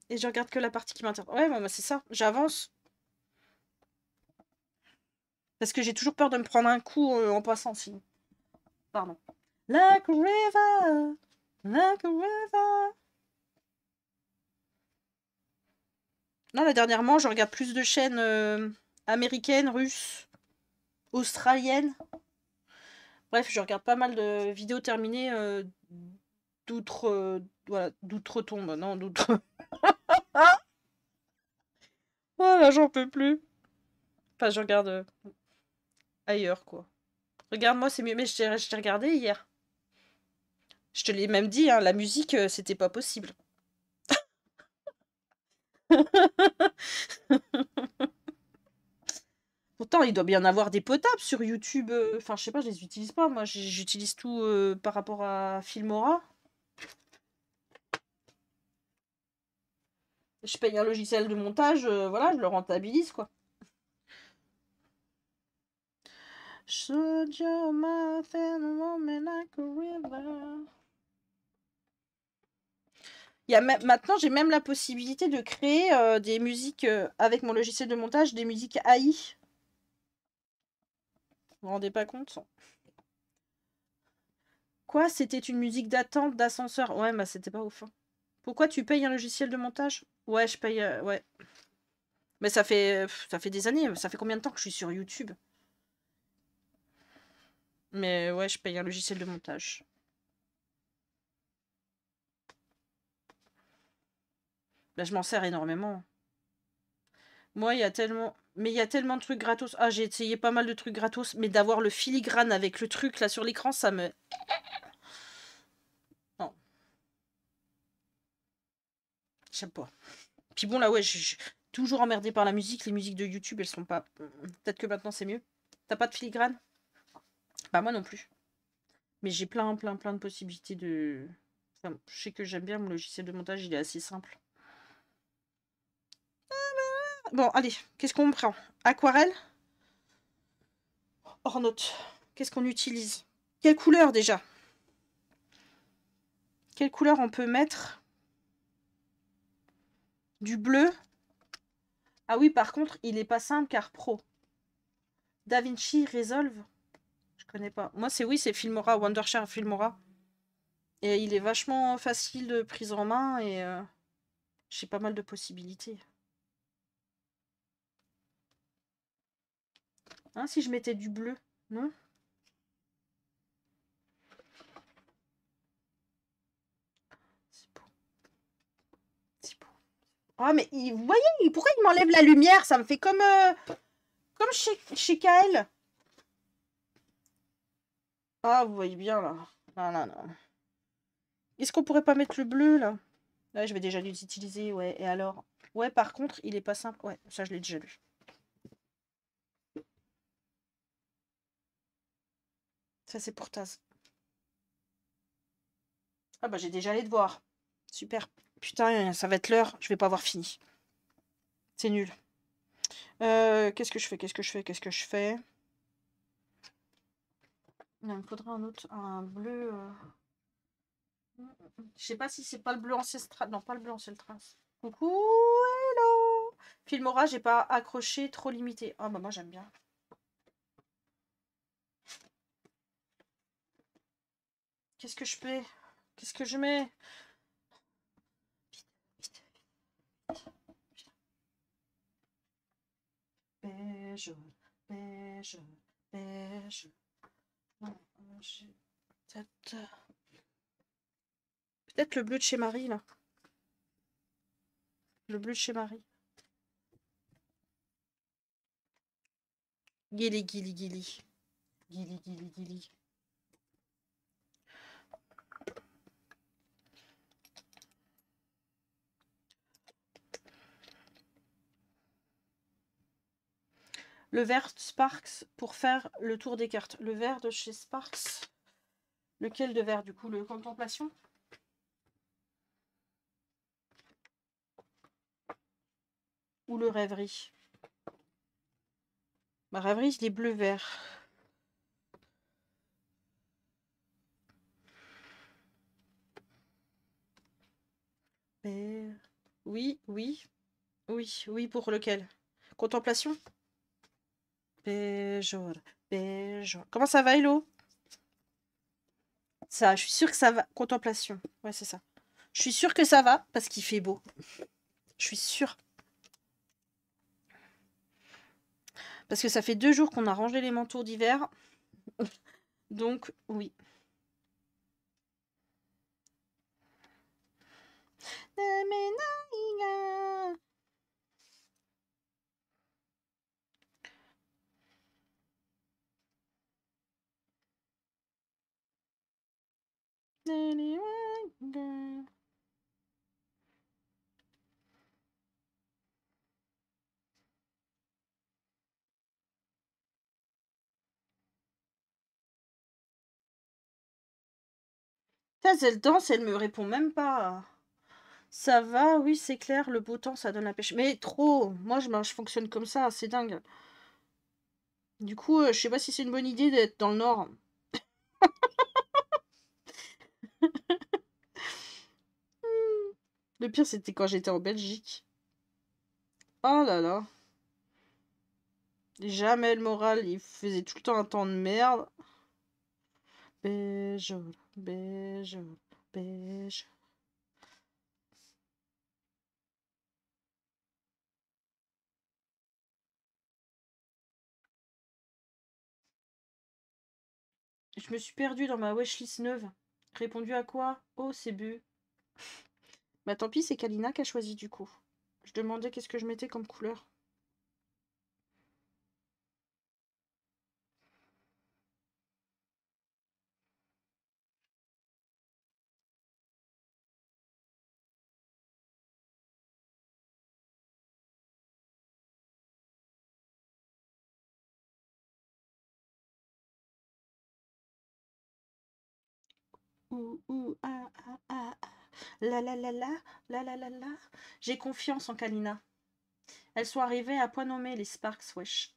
Et je regarde que la partie qui m'interrompt Ouais, bon bah, c'est ça. J'avance. Parce que j'ai toujours peur de me prendre un coup euh, en passant, si. Pardon. Like river, like river. Non, là, dernièrement, je regarde plus de chaînes euh, américaines, russes, australiennes. Bref, je regarde pas mal de vidéos terminées euh, d'outre... voilà, d'outre-tombe. Non, d'outre... voilà, [laughs] oh j'en peux plus. Enfin, je regarde ailleurs, quoi. Regarde-moi, c'est mieux. Mais je t'ai regardé hier. Je te l'ai même dit, hein, la musique, euh, c'était pas possible. [laughs] Pourtant, il doit bien avoir des potables sur YouTube. Euh, enfin, je sais pas, je les utilise pas. Moi, j'utilise tout euh, par rapport à Filmora. Je paye un logiciel de montage, voilà, je le rentabilise, quoi. maintenant, j'ai même la possibilité de créer euh, des musiques euh, avec mon logiciel de montage, des musiques AI. Vous vous rendez pas compte Quoi C'était une musique d'attente, d'ascenseur Ouais, bah c'était pas ouf. Hein. Pourquoi tu payes un logiciel de montage Ouais, je paye. Euh, ouais. Mais ça fait, ça fait des années. Ça fait combien de temps que je suis sur YouTube mais ouais, je paye un logiciel de montage. Là, bah, je m'en sers énormément. Moi, il y a tellement... Mais il y a tellement de trucs gratos. Ah, j'ai essayé pas mal de trucs gratos, mais d'avoir le filigrane avec le truc là sur l'écran, ça me... Non. J'aime pas. Puis bon, là, ouais, je suis toujours emmerdée par la musique. Les musiques de YouTube, elles sont pas... Peut-être que maintenant, c'est mieux. T'as pas de filigrane bah, moi non plus. Mais j'ai plein, plein, plein de possibilités de... je sais que j'aime bien mon logiciel de montage, il est assez simple. Bon, allez, qu'est-ce qu'on prend Aquarelle Ornote. Qu'est-ce qu'on utilise Quelle couleur déjà Quelle couleur on peut mettre Du bleu Ah oui, par contre, il n'est pas simple car pro. DaVinci Resolve pas. Moi, c'est oui, c'est Filmora, Wondershare Filmora. Et il est vachement facile de prise en main et euh, j'ai pas mal de possibilités. Hein, si je mettais du bleu, non Ah, mais il, vous voyez, pourquoi il m'enlève la lumière Ça me fait comme, euh, comme chez, chez Kael. Ah, vous voyez bien, là. Non, non, non. Est-ce qu'on pourrait pas mettre le bleu, là Là, je vais déjà l'utiliser, ouais. Et alors Ouais, par contre, il est pas simple. Ouais, ça, je l'ai déjà lu. Ça, c'est pour Taz. Ah bah, j'ai déjà les voir Super. Putain, ça va être l'heure. Je vais pas avoir fini. C'est nul. Euh, qu'est-ce que je fais Qu'est-ce que je fais Qu'est-ce que je fais il me faudrait un autre, un bleu. Je euh, Je sais pas si c'est pas le bleu ancestral. Non, pas le bleu ancestral. Coucou, hello Filmora, j'ai pas accroché, trop limité. Oh, bah moi j'aime bien. Qu'est-ce que je fais Qu'est-ce que je mets vite, vite, vite. Beige, beige, beige. Peut-être le bleu de chez Marie, là. Le bleu de chez Marie. guili gilly, gilly. Gilly, guili gilly. le vert Sparks pour faire le tour des cartes. Le vert de chez Sparks. Lequel de vert du coup Le contemplation Ou le rêverie Ma bah, rêverie, il est bleu-vert. Oui, oui. Oui, oui, pour lequel Contemplation Péjor, péjor. Comment ça va, Hello Ça, je suis sûre que ça va. Contemplation. Ouais, c'est ça. Je suis sûre que ça va parce qu'il fait beau. Je suis sûre. Parce que ça fait deux jours qu'on a rangé les manteaux d'hiver. [laughs] Donc, oui. elle danse, elle me répond même pas. Ça va, oui, c'est clair, le beau temps, ça donne la pêche. Mais trop Moi, je, marche, fonctionne comme ça, c'est dingue. Du coup, euh, je sais pas si c'est une bonne idée d'être dans le nord. Le pire, c'était quand j'étais en Belgique. Oh là là. Jamais le moral, il faisait tout le temps un temps de merde. Beige, beige, beige. Je me suis perdue dans ma wishlist neuve. Répondu à quoi Oh, c'est bu. Bah tant pis, c'est Kalina qui a choisi du coup. Je demandais qu'est-ce que je mettais comme couleur la la la la, la la la la. J'ai confiance en Kalina. Elles sont arrivées à point nommé, les Sparks, wesh.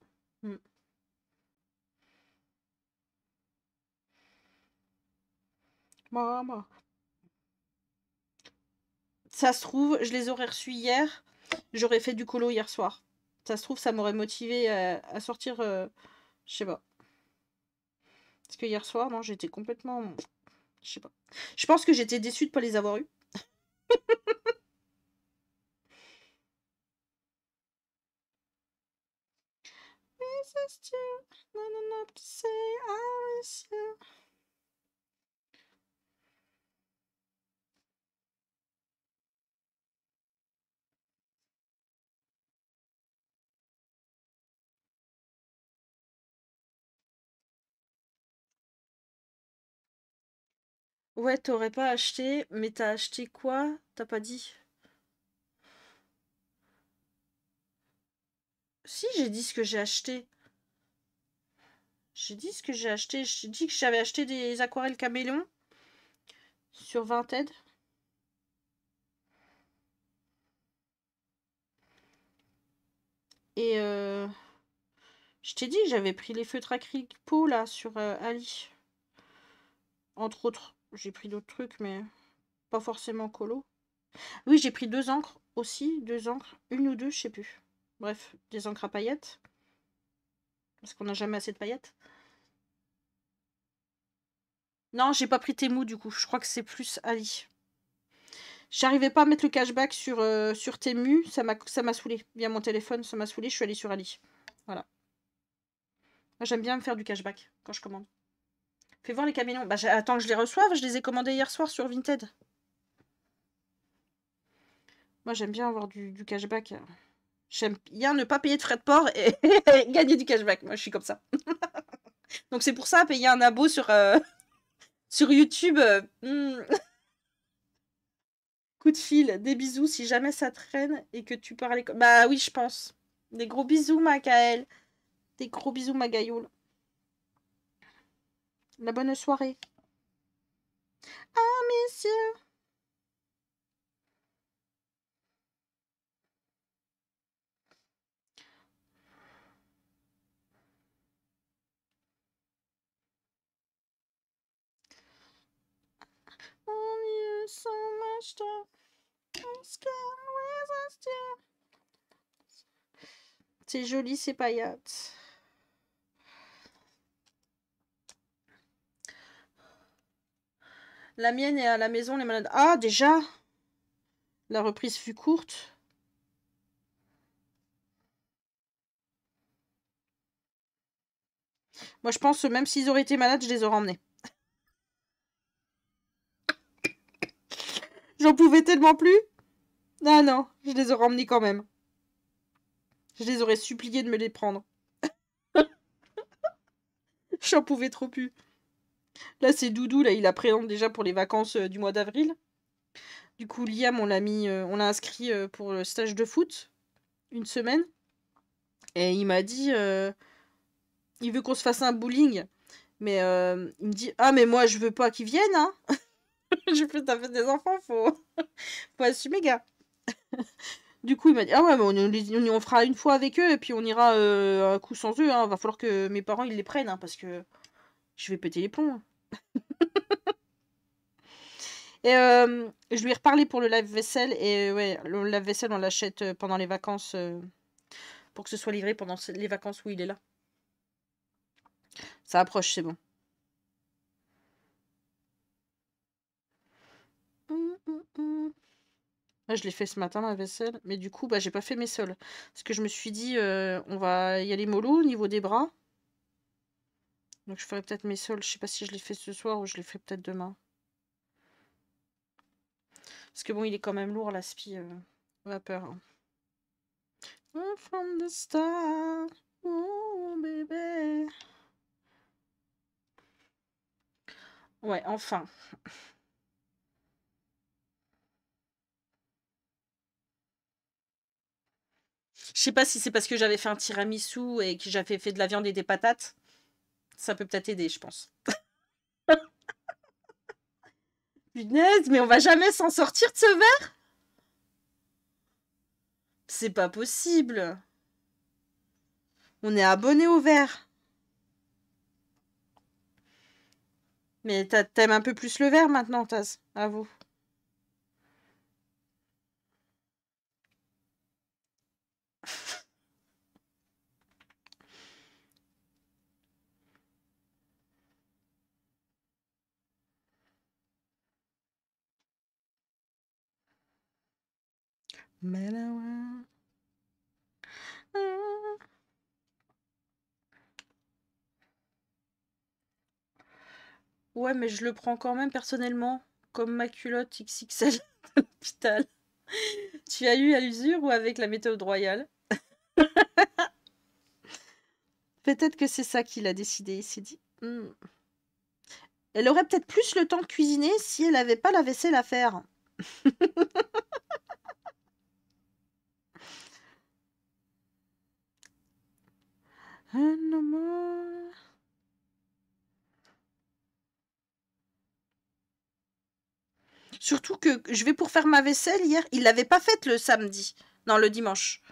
Maman. Ça se trouve, je les aurais reçues hier. J'aurais fait du colo hier soir. Ça se trouve, ça m'aurait motivé euh, à, sortir. Je euh, je sais pas. Parce que hier soir, non, j'étais complètement je pense que j'étais déçue de pas les avoir eus. [laughs] Ouais, t'aurais pas acheté, mais t'as acheté quoi? T'as pas dit. Si, j'ai dit ce que j'ai acheté. J'ai dit ce que j'ai acheté. J'ai dit que j'avais acheté des aquarelles camélon sur Vinted. Et euh, je t'ai dit que j'avais pris les feutres acryliques peau là sur euh, Ali. Entre autres j'ai pris d'autres trucs, mais pas forcément colo. Oui, j'ai pris deux encres aussi, deux encres, une ou deux, je sais plus. Bref, des encres à paillettes. Parce qu'on n'a jamais assez de paillettes. Non, j'ai pas pris Temu du coup. Je crois que c'est plus Ali. J'arrivais pas à mettre le cashback sur, euh, sur Temu. Ça m'a saoulé. Via mon téléphone, ça m'a saoulé. Je suis allée sur Ali. Voilà. J'aime bien me faire du cashback quand je commande. Fais voir les camions. Bah, attends que je les reçoive. Je les ai commandés hier soir sur Vinted. Moi, j'aime bien avoir du, cashback. J'aime bien ne pas payer de frais de port et [laughs] gagner du cashback. Moi, je suis comme ça. [laughs] Donc, c'est pour ça, payer un abo sur, euh, [laughs] sur YouTube. Euh, hmm. coup de fil, des bisous si jamais ça traîne et que tu parles. Bah oui, je pense. Des gros bisous, ma Kael. Des gros bisous, ma gaïoule la bonne soirée. Ah, messieurs C'est joli ces paillettes. La mienne est à la maison, les malades. Ah, déjà La reprise fut courte. Moi, je pense que même s'ils auraient été malades, je les aurais emmenés. J'en pouvais tellement plus. Ah non, je les aurais emmenés quand même. Je les aurais suppliés de me les prendre. [laughs] J'en pouvais trop plus. Là, c'est Doudou, là, il appréhende déjà pour les vacances euh, du mois d'avril. Du coup, Liam, on l'a mis, euh, on l'a inscrit euh, pour le stage de foot, une semaine. Et il m'a dit, il veut qu'on se fasse un bowling. Mais il me dit, ah, mais moi, je veux pas qu'ils viennent, hein. [laughs] je peux fait des enfants, faut, [laughs] faut assumer, gars. du coup, il m'a dit, ah ouais, mais on, on, fera une fois avec eux, et puis on ira un coup sans eux, hein. Va falloir que mes parents, ils les prennent, hein, parce que je vais péter les plombs. Hein. et euh, je lui ai reparlé pour le lave-vaisselle. Et ouais, le lave-vaisselle, on l'achète euh, pendant les vacances. Euh, pour que ce soit livré pendant les vacances où il est là. Ça approche, c'est bon. je l'ai fait ce matin, la vaisselle. Mais du coup, bah, j'ai pas fait mes sols. Parce que je me suis dit, on va y aller mollo au niveau des bras. Donc je ferai peut-être mes sols. Je sais pas si je les fais ce soir ou je les ferai peut-être demain. Parce que bon, il est quand même lourd, la euh, vapeur. Hein. star, oh Ouais, enfin. Je sais pas si c'est parce que j'avais fait un tiramisu et que j'avais fait de la viande et des patates ça peut peut-être aider, je pense. [laughs] Punaise, mais on va jamais s'en sortir de ce verre C'est pas possible. On est abonné au verre. Mais t'aimes un peu plus le verre maintenant, Taz, vous. Ouais, mais je le prends quand même personnellement, comme ma culotte XXL l'hôpital. [laughs] Tu as eu à l'usure ou avec la méthode royale [laughs] Peut-être que c'est ça qu'il a décidé, il s'est dit. Hmm. Elle aurait peut-être plus le temps de cuisiner si elle n'avait pas la vaisselle à faire. [laughs] Surtout que je vais pour faire ma vaisselle hier. Il l'avait pas faite le samedi. Non, le dimanche.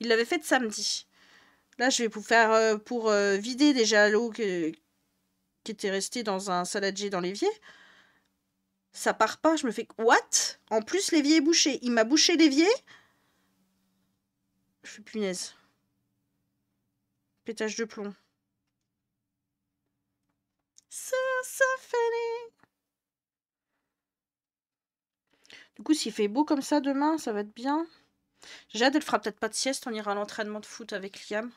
Il l'avait faite samedi. Là, je vais pour faire euh, pour euh, vider déjà l'eau qui était restée dans un saladier dans l'évier. Ça part pas, je me fais what En plus, l'évier est bouché. Il m'a bouché l'évier. Je suis punaise. Pétage de plomb. ça fait fait Du coup, s'il fait beau comme ça demain, ça va être bien. Jade, elle fera peut-être pas de sieste. On ira à l'entraînement de foot avec Liam.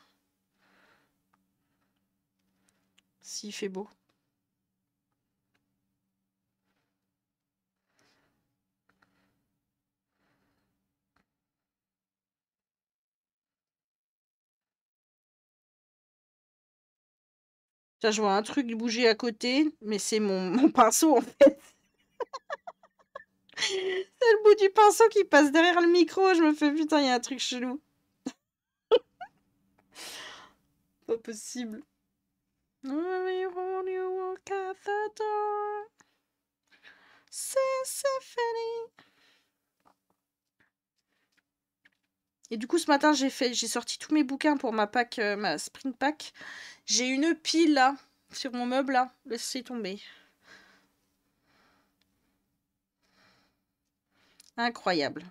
S'il fait beau. je vois un truc bouger à côté, mais c'est mon, [laughs] pinceau en fait. [laughs] c'est le bout du pinceau qui passe derrière le micro. Je me fais putain, il y a un truc chelou. [laughs] Pas possible. Et du coup, ce matin, j'ai fait, j'ai sorti tous mes bouquins pour ma pack, euh, ma spring pack. J'ai une pile là, sur mon meuble là. Laissez tomber. Incroyable.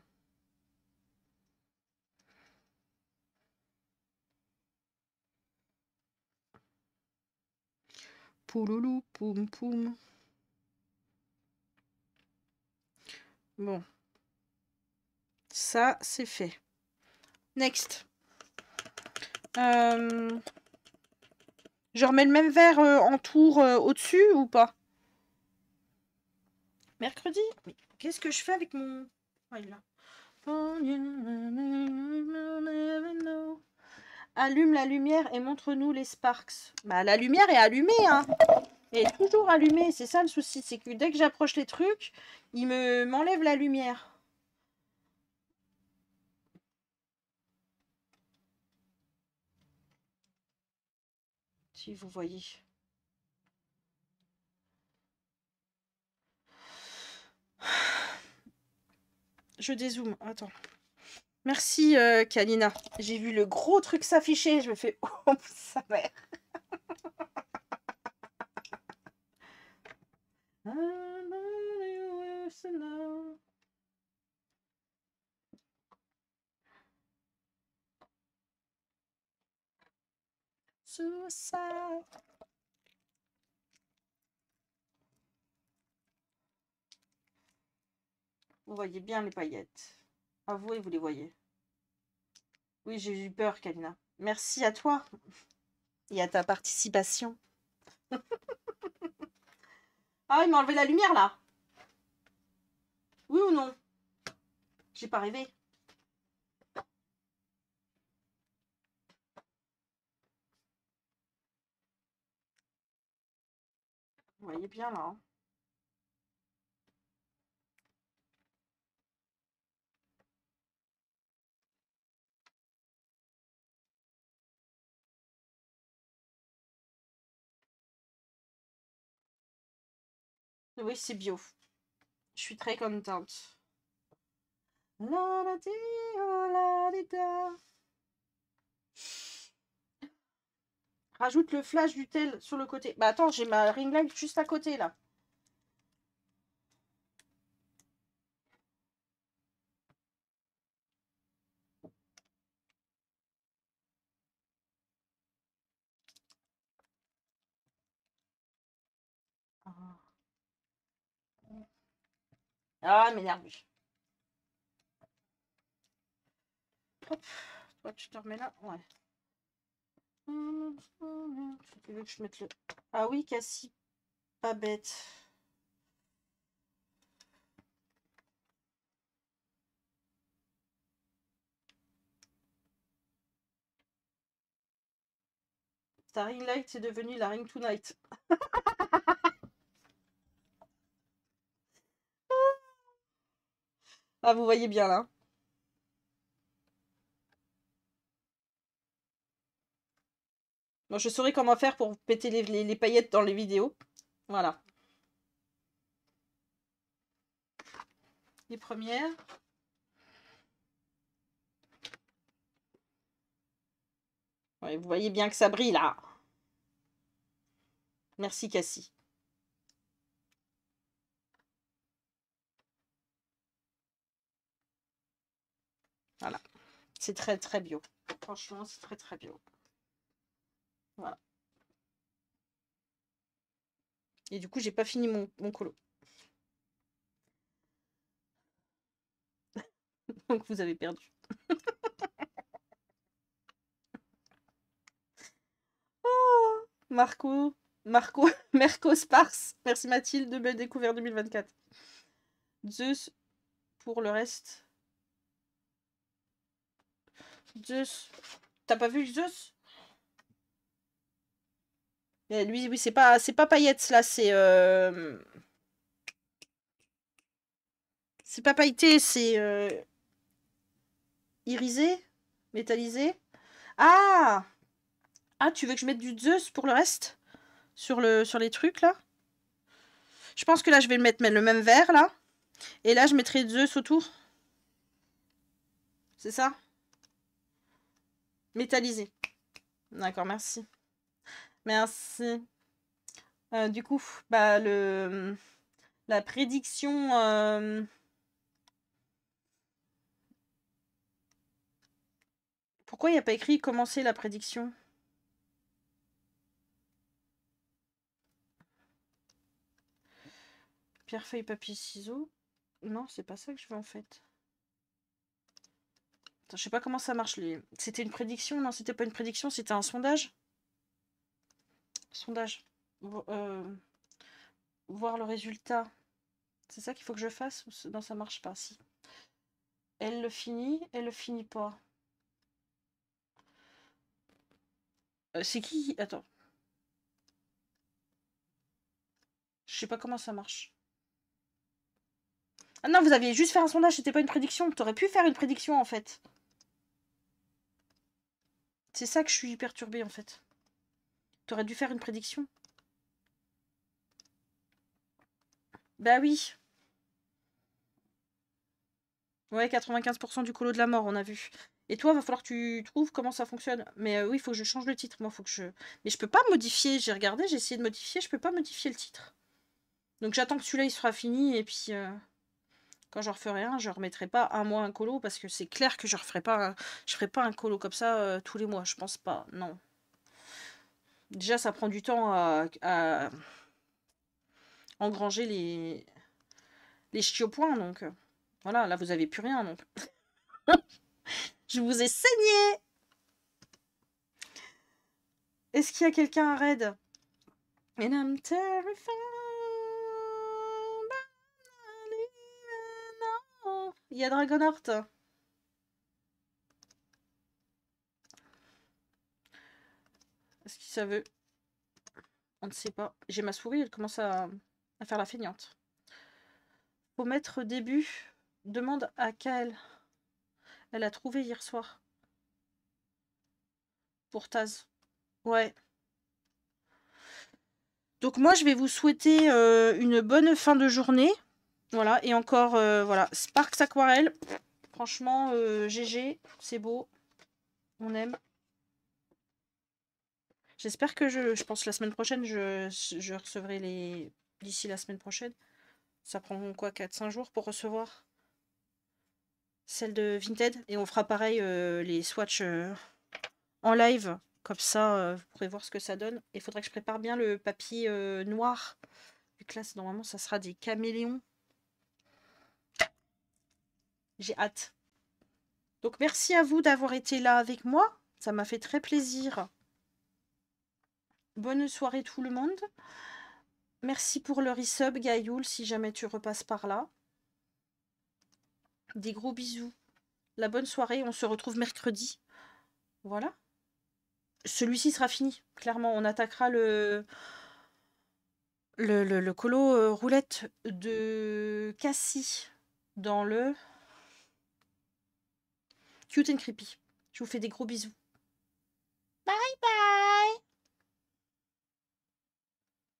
Pouloulou, poum poum. Bon. Ça, c'est fait. Next. Euh, je remets le même verre euh, en tour euh, au-dessus ou pas Mercredi Qu'est-ce que je fais avec mon... Allume la lumière et montre-nous les sparks. Bah, la lumière est allumée, hein Elle est toujours allumée, c'est ça le souci. C'est que dès que j'approche les trucs, il me m'enlève la lumière. vous voyez. Je dézoome, attends. Merci euh, Kalina. J'ai vu le gros truc s'afficher, je me fais [laughs] oh sa mère. [laughs] Vous voyez bien les paillettes. Avouez, vous les voyez. Oui, j'ai eu peur, Kalina. Merci à toi et à ta participation. [laughs] ah, il m'a enlevé la lumière, là. Oui ou non J'ai pas rêvé. Vous voyez bien là. Hein. Oui, c'est bio. Je suis très contente. La, la, oh, la, ajoute le flash du tel sur le côté. Bah attends, j'ai ma ring light juste à côté là. Ah, m'énerve. Hop, toi tu te remets là. Ouais je le... Ah oui, Cassie, pas bête. Ta ring light est devenu la ring tonight. [laughs] ah, vous voyez bien là. je saurai comment faire pour péter les, paillettes dans les vidéos. Voilà. Les premières. vous voyez bien que ça brille là. Merci Cassie. Voilà. C'est très très bio. Franchement, c'est très très bio. Voilà. Et du coup, j'ai pas fini mon, colo. [laughs] Donc vous avez perdu. [laughs] oh, Marco, Marco, [laughs] Merco Sparse. Merci Mathilde de belle découverte 2024. Zeus, pour le reste. Zeus. T'as pas vu Zeus lui, oui, c'est pas, c'est pas paillettes, là, c'est... Euh, c'est pas pailleté, c'est... Euh, irisé Métallisé Ah Ah, tu veux que je mette du Zeus pour le reste sur, le, sur les trucs, là Je pense que là, je vais mettre le même vert, là. Et là, je mettrai Zeus autour. C'est ça Métallisé. D'accord, merci. Merci. Euh, du coup, bah, le, mm, la prédiction. Euh, pourquoi il n'y a pas écrit commencer la prédiction Pierre, feuille, papier, ciseaux. Non, c'est pas ça que je veux en fait. Attends, je sais pas comment ça marche. C'était une prédiction Non, c'était pas une prédiction, c'était un sondage sondage, euh, voir le résultat. C'est ça qu'il faut que je fasse ou non, ça marche pas Si. Elle le finit, elle le finit pas. Euh, c'est qui Attends. Je sais pas comment ça marche. Ah non, vous aviez juste fait un sondage, c'était pas une prédiction. aurais pu faire une prédiction en fait. C'est ça que je suis perturbée en fait. T'aurais dû faire une prédiction. Bah oui. Ouais, 95% du colo de la mort, on a vu. Et toi, va falloir que tu trouves comment ça fonctionne. Mais euh, oui, il faut que je change le titre. Moi, faut que je. Mais je peux pas modifier. J'ai regardé, j'ai essayé de modifier. Je peux pas modifier le titre. Donc j'attends que celui-là il sera fini et puis euh, quand je referai un, je remettrai pas un mois un colo parce que c'est clair que je referai pas, je ferai pas un colo comme ça euh, tous les mois. Je pense pas. Non. Déjà, ça prend du temps à, engranger les, les points donc euh, voilà, là vous avez plus rien, donc. [laughs] Je vous ai saigné Est-ce qu'il y a quelqu'un à raid Il y a Dragonheart Est-ce qu'il ça veut On ne sait pas. J'ai ma souris, elle commence à, faire la feignante. Faut mettre début. Demande à Kael. Elle a trouvé hier soir. Pour Taz. Ouais. Donc moi, je vais vous souhaiter euh, une bonne fin de journée. Voilà, et encore, euh, voilà, Sparks Aquarelle. Franchement, GG, euh, c'est beau. On aime. J'espère que je, je pense la semaine prochaine, je, je recevrai les. D'ici la semaine prochaine. Ça prend quoi 4-5 jours pour recevoir celle de Vinted. Et on fera pareil euh, les swatchs euh, en live. Comme ça, euh, vous pourrez voir ce que ça donne. Il faudrait que je prépare bien le papier noir. Vu que là, normalement, ça sera des caméléons. J'ai hâte. Donc, merci à vous d'avoir été là avec moi. Ça m'a fait très plaisir. Bonne soirée tout le monde. Merci pour le resub, Gayoul, si jamais tu repasses par là. Des gros bisous. La bonne soirée, on se retrouve mercredi. Voilà. Celui-ci sera fini, clairement. On attaquera le, le, le, le colo euh, roulette de Cassie dans le Cute and Creepy. Je vous fais des gros bisous. Bye bye